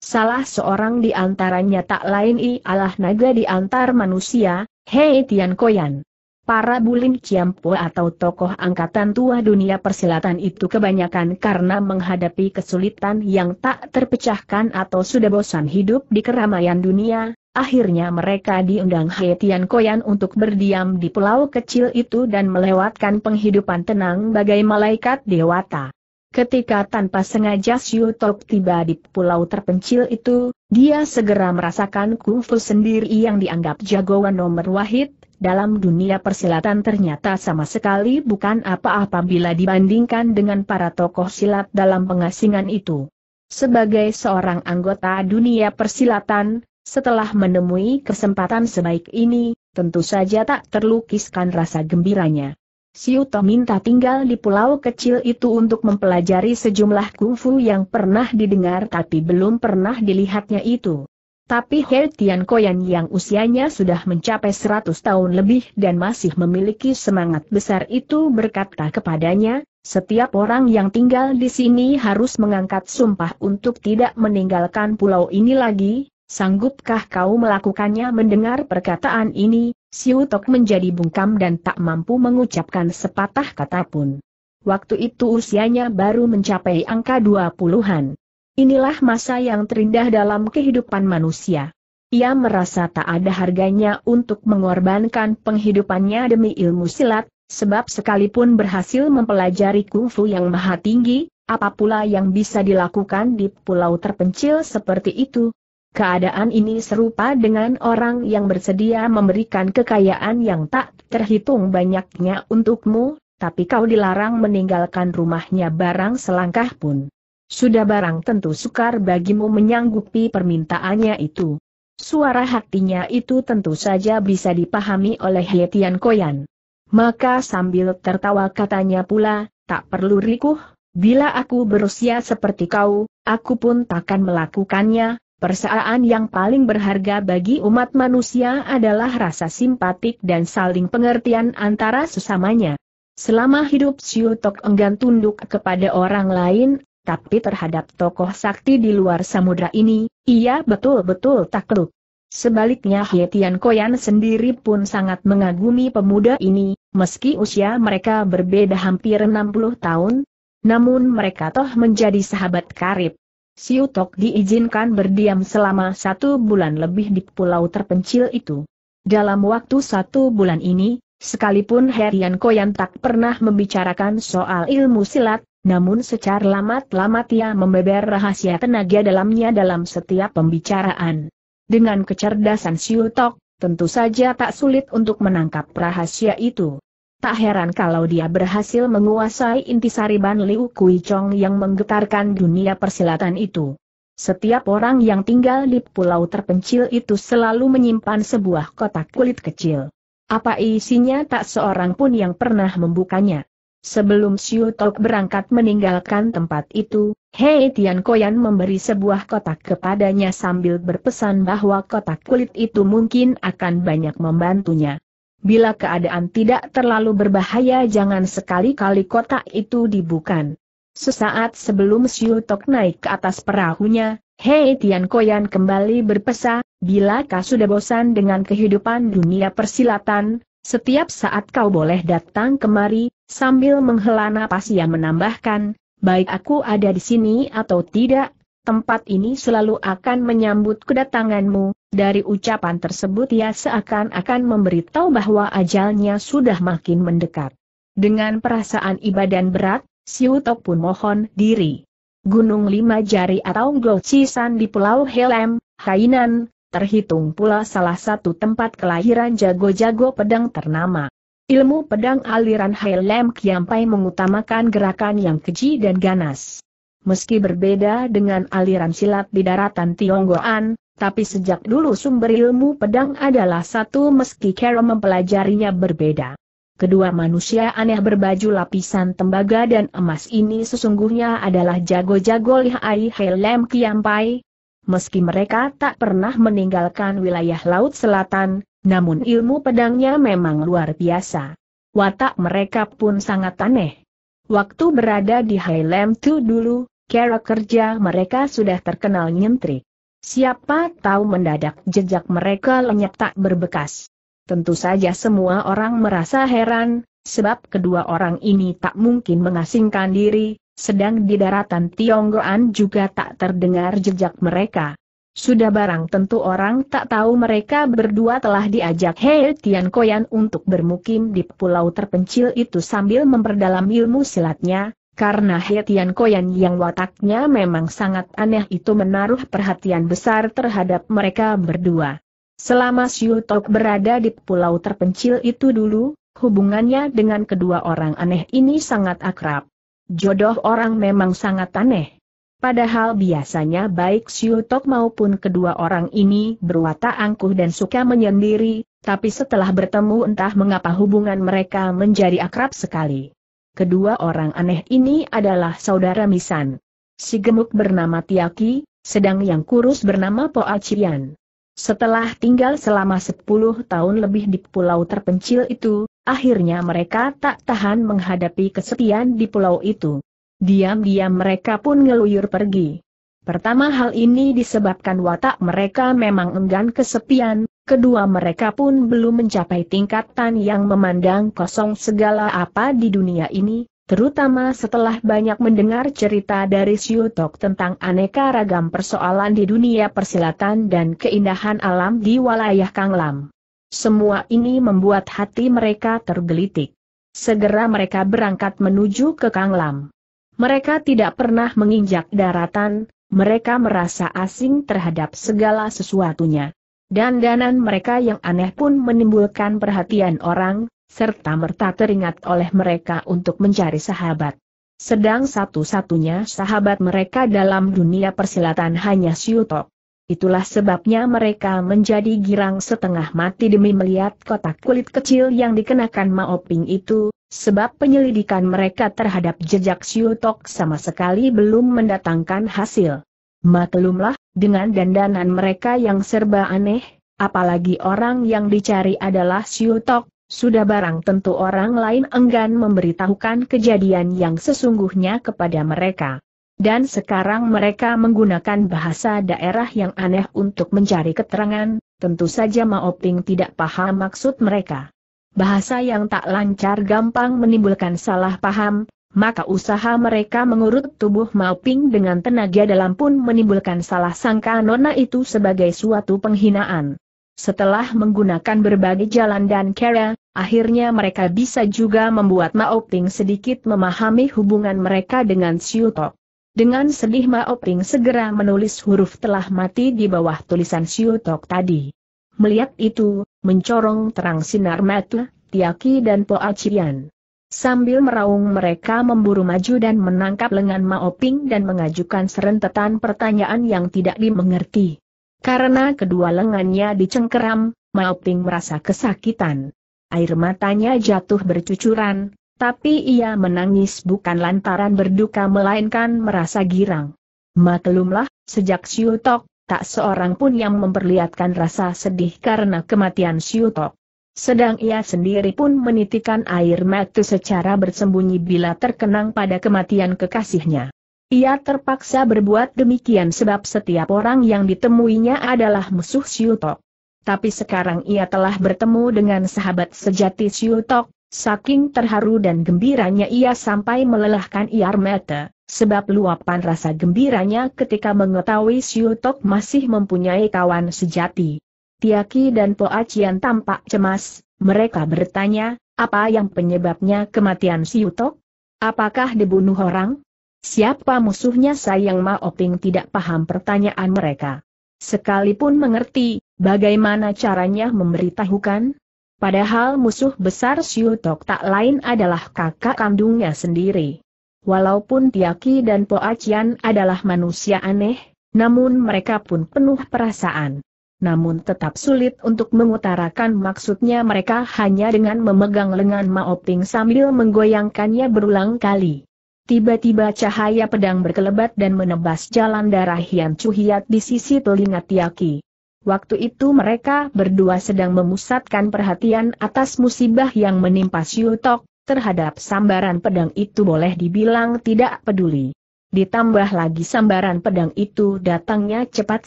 S1: Salah seorang di antaranya tak lain ialah naga di antar manusia, Hei Tian Koyan. Para bulim Ciampo atau tokoh angkatan tua dunia persilatan itu kebanyakan karena menghadapi kesulitan yang tak terpecahkan atau sudah bosan hidup di keramaian dunia, akhirnya mereka diundang Hei Tian Koyan untuk berdiam di pulau kecil itu dan melewatkan penghidupan tenang bagai malaikat dewata. Ketika tanpa sengaja Xiu Tok tiba di pulau terpencil itu, dia segera merasakan kungfu sendiri yang dianggap jagoan nomor wahid, dalam dunia persilatan ternyata sama sekali bukan apa-apa bila dibandingkan dengan para tokoh silat dalam pengasingan itu. Sebagai seorang anggota dunia persilatan, setelah menemui kesempatan sebaik ini, tentu saja tak terlukiskan rasa gembiranya. Siuto minta tinggal di pulau kecil itu untuk mempelajari sejumlah kungfu yang pernah didengar tapi belum pernah dilihatnya itu. Tapi He Tian Koyan yang usianya sudah mencapai 100 tahun lebih dan masih memiliki semangat besar itu berkata kepadanya, setiap orang yang tinggal di sini harus mengangkat sumpah untuk tidak meninggalkan pulau ini lagi, sanggupkah kau melakukannya mendengar perkataan ini, Siutok menjadi bungkam dan tak mampu mengucapkan sepatah kata pun. Waktu itu usianya baru mencapai angka dua puluhan. Inilah masa yang terindah dalam kehidupan manusia. Ia merasa tak ada harganya untuk mengorbankan penghidupannya demi ilmu silat, sebab sekalipun berhasil mempelajari kungfu yang maha tinggi, apa pula yang bisa dilakukan di pulau terpencil seperti itu, Keadaan ini serupa dengan orang yang bersedia memberikan kekayaan yang tak terhitung banyaknya untukmu, tapi kau dilarang meninggalkan rumahnya barang selangkah pun. Sudah barang tentu sukar bagimu menyanggupi permintaannya itu. Suara hatinya itu tentu saja bisa dipahami oleh Hetian Koyan. Maka sambil tertawa katanya pula, tak perlu rikuh, bila aku berusia seperti kau, aku pun takkan melakukannya, Persaraan yang paling berharga bagi umat manusia adalah rasa simpatik dan saling pengertian antara sesamanya. Selama hidup Siu Tok enggan tunduk kepada orang lain, tapi terhadap tokoh sakti di luar samudra ini, ia betul-betul takluk. Sebaliknya Hie Tian Koyan sendiri pun sangat mengagumi pemuda ini, meski usia mereka berbeda hampir 60 tahun, namun mereka toh menjadi sahabat karib. Siu Tok diizinkan berdiam selama satu bulan lebih di pulau terpencil itu. Dalam waktu satu bulan ini, sekalipun Herian Koyan tak pernah membicarakan soal ilmu silat, namun secara lamat-lamat ia membeber rahasia tenaga dalamnya dalam setiap pembicaraan. Dengan kecerdasan Siu Tok, tentu saja tak sulit untuk menangkap rahasia itu. Tak heran kalau dia berhasil menguasai intisari Ban Liu Kui Chong yang menggetarkan dunia persilatan itu. Setiap orang yang tinggal di pulau terpencil itu selalu menyimpan sebuah kotak kulit kecil. Apa isinya tak seorang pun yang pernah membukanya. Sebelum Xiu Tok berangkat meninggalkan tempat itu, Hei Tian Koyan memberi sebuah kotak kepadanya sambil berpesan bahwa kotak kulit itu mungkin akan banyak membantunya. Bila keadaan tidak terlalu berbahaya jangan sekali-kali kotak itu dibuka. Sesaat sebelum Siu Tok naik ke atas perahunya, Hei Tian Koyan kembali berpesa, bila kau sudah bosan dengan kehidupan dunia persilatan, setiap saat kau boleh datang kemari, sambil menghela napas ia menambahkan, baik aku ada di sini atau tidak, tempat ini selalu akan menyambut kedatanganmu, dari ucapan tersebut ia seakan-akan memberitahu bahwa ajalnya sudah makin mendekat. Dengan perasaan ibadan berat, Tok pun mohon diri. Gunung Lima Jari atau Gocisan di Pulau Helem, Hainan, terhitung pula salah satu tempat kelahiran jago-jago pedang ternama. Ilmu pedang aliran Helem Kiampai mengutamakan gerakan yang keji dan ganas. Meski berbeda dengan aliran silat di daratan Tionggoan, tapi sejak dulu sumber ilmu pedang adalah satu meski Carol mempelajarinya berbeda. Kedua manusia aneh berbaju lapisan tembaga dan emas ini sesungguhnya adalah jago-jago lihai Helem Kiampai. Meski mereka tak pernah meninggalkan wilayah Laut Selatan, namun ilmu pedangnya memang luar biasa. Watak mereka pun sangat aneh. Waktu berada di Highland tuh dulu, cara kerja mereka sudah terkenal nyentrik. Siapa tahu mendadak jejak mereka lenyap tak berbekas. Tentu saja semua orang merasa heran, sebab kedua orang ini tak mungkin mengasingkan diri, sedang di daratan Tionggoan juga tak terdengar jejak mereka. Sudah barang tentu orang tak tahu mereka berdua telah diajak Hei Tian Koyan untuk bermukim di pulau terpencil itu sambil memperdalam ilmu silatnya, karena Hetian Koyan yang wataknya memang sangat aneh itu menaruh perhatian besar terhadap mereka berdua. Selama Siu Tok berada di pulau terpencil itu dulu, hubungannya dengan kedua orang aneh ini sangat akrab. Jodoh orang memang sangat aneh. Padahal biasanya baik Siu Tok maupun kedua orang ini berwatak angkuh dan suka menyendiri, tapi setelah bertemu entah mengapa hubungan mereka menjadi akrab sekali. Kedua orang aneh ini adalah saudara Misan. Si gemuk bernama Tiaki, sedang yang kurus bernama Poa Cian. Setelah tinggal selama 10 tahun lebih di pulau terpencil itu, akhirnya mereka tak tahan menghadapi kesepian di pulau itu. Diam-diam mereka pun ngeluyur pergi. Pertama hal ini disebabkan watak mereka memang enggan kesepian, Kedua mereka pun belum mencapai tingkatan yang memandang kosong segala apa di dunia ini, terutama setelah banyak mendengar cerita dari Siutok tentang aneka ragam persoalan di dunia persilatan dan keindahan alam di wilayah Kanglam. Semua ini membuat hati mereka tergelitik. Segera mereka berangkat menuju ke Kanglam. Mereka tidak pernah menginjak daratan, mereka merasa asing terhadap segala sesuatunya. Dandanan mereka yang aneh pun menimbulkan perhatian orang, serta merta teringat oleh mereka untuk mencari sahabat. Sedang satu-satunya sahabat mereka dalam dunia persilatan hanya Siutok. Itulah sebabnya mereka menjadi girang setengah mati demi melihat kotak kulit kecil yang dikenakan Maoping itu, sebab penyelidikan mereka terhadap jejak Siutok sama sekali belum mendatangkan hasil. Maklumlah, dengan dandanan mereka yang serba aneh, apalagi orang yang dicari adalah Siu sudah barang tentu orang lain enggan memberitahukan kejadian yang sesungguhnya kepada mereka. Dan sekarang mereka menggunakan bahasa daerah yang aneh untuk mencari keterangan, tentu saja Maoping tidak paham maksud mereka. Bahasa yang tak lancar gampang menimbulkan salah paham, maka usaha mereka mengurut tubuh Mauping dengan tenaga dalam pun menimbulkan salah sangka nona itu sebagai suatu penghinaan. Setelah menggunakan berbagai jalan dan cara, akhirnya mereka bisa juga membuat Maoping sedikit memahami hubungan mereka dengan Siu Siutok. Dengan sedih Maoping segera menulis huruf telah mati di bawah tulisan Siu Siutok tadi. Melihat itu, mencorong terang sinar mata, Tiaki dan Acian. Sambil meraung mereka memburu maju dan menangkap lengan Maoping dan mengajukan serentetan pertanyaan yang tidak dimengerti. Karena kedua lengannya dicengkeram, Maoping merasa kesakitan. Air matanya jatuh bercucuran, tapi ia menangis bukan lantaran berduka melainkan merasa girang. Maklumlah, sejak Siutok, tak seorang pun yang memperlihatkan rasa sedih karena kematian Siutok. Sedang ia sendiri pun menitikan air mata secara bersembunyi bila terkenang pada kematian kekasihnya. Ia terpaksa berbuat demikian sebab setiap orang yang ditemuinya adalah musuh Siutok. Tapi sekarang ia telah bertemu dengan sahabat sejati Siutok, saking terharu dan gembiranya ia sampai melelahkan air mata, sebab luapan rasa gembiranya ketika mengetahui Siutok masih mempunyai kawan sejati. Tiaki dan Po Poacian tampak cemas, mereka bertanya, apa yang penyebabnya kematian Siutok? Apakah dibunuh orang? Siapa musuhnya sayang Maoping tidak paham pertanyaan mereka. Sekalipun mengerti, bagaimana caranya memberitahukan? Padahal musuh besar Siutok tak lain adalah kakak kandungnya sendiri. Walaupun Tiaki dan Po Poacian adalah manusia aneh, namun mereka pun penuh perasaan namun tetap sulit untuk mengutarakan maksudnya mereka hanya dengan memegang lengan Mao Ping sambil menggoyangkannya berulang kali. Tiba-tiba cahaya pedang berkelebat dan menebas jalan darah Hian Cuhiat di sisi telinga Tiaki. Waktu itu mereka berdua sedang memusatkan perhatian atas musibah yang menimpa Siu Tok, terhadap sambaran pedang itu boleh dibilang tidak peduli. Ditambah lagi sambaran pedang itu datangnya cepat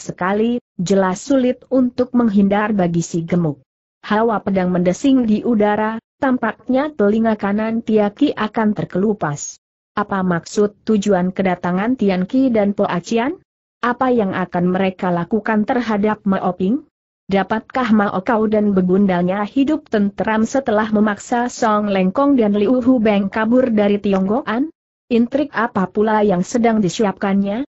S1: sekali, jelas sulit untuk menghindar bagi si gemuk. Hawa pedang mendesing di udara, tampaknya telinga kanan Tiaki akan terkelupas. Apa maksud tujuan kedatangan Tianqi dan Poacian? Apa yang akan mereka lakukan terhadap Maoping? Dapatkah Mao Kau dan begundalnya hidup tenteram setelah memaksa Song Lengkong dan Liu Hu Beng kabur dari Tionggoan? Intrik apa pula yang sedang disiapkannya?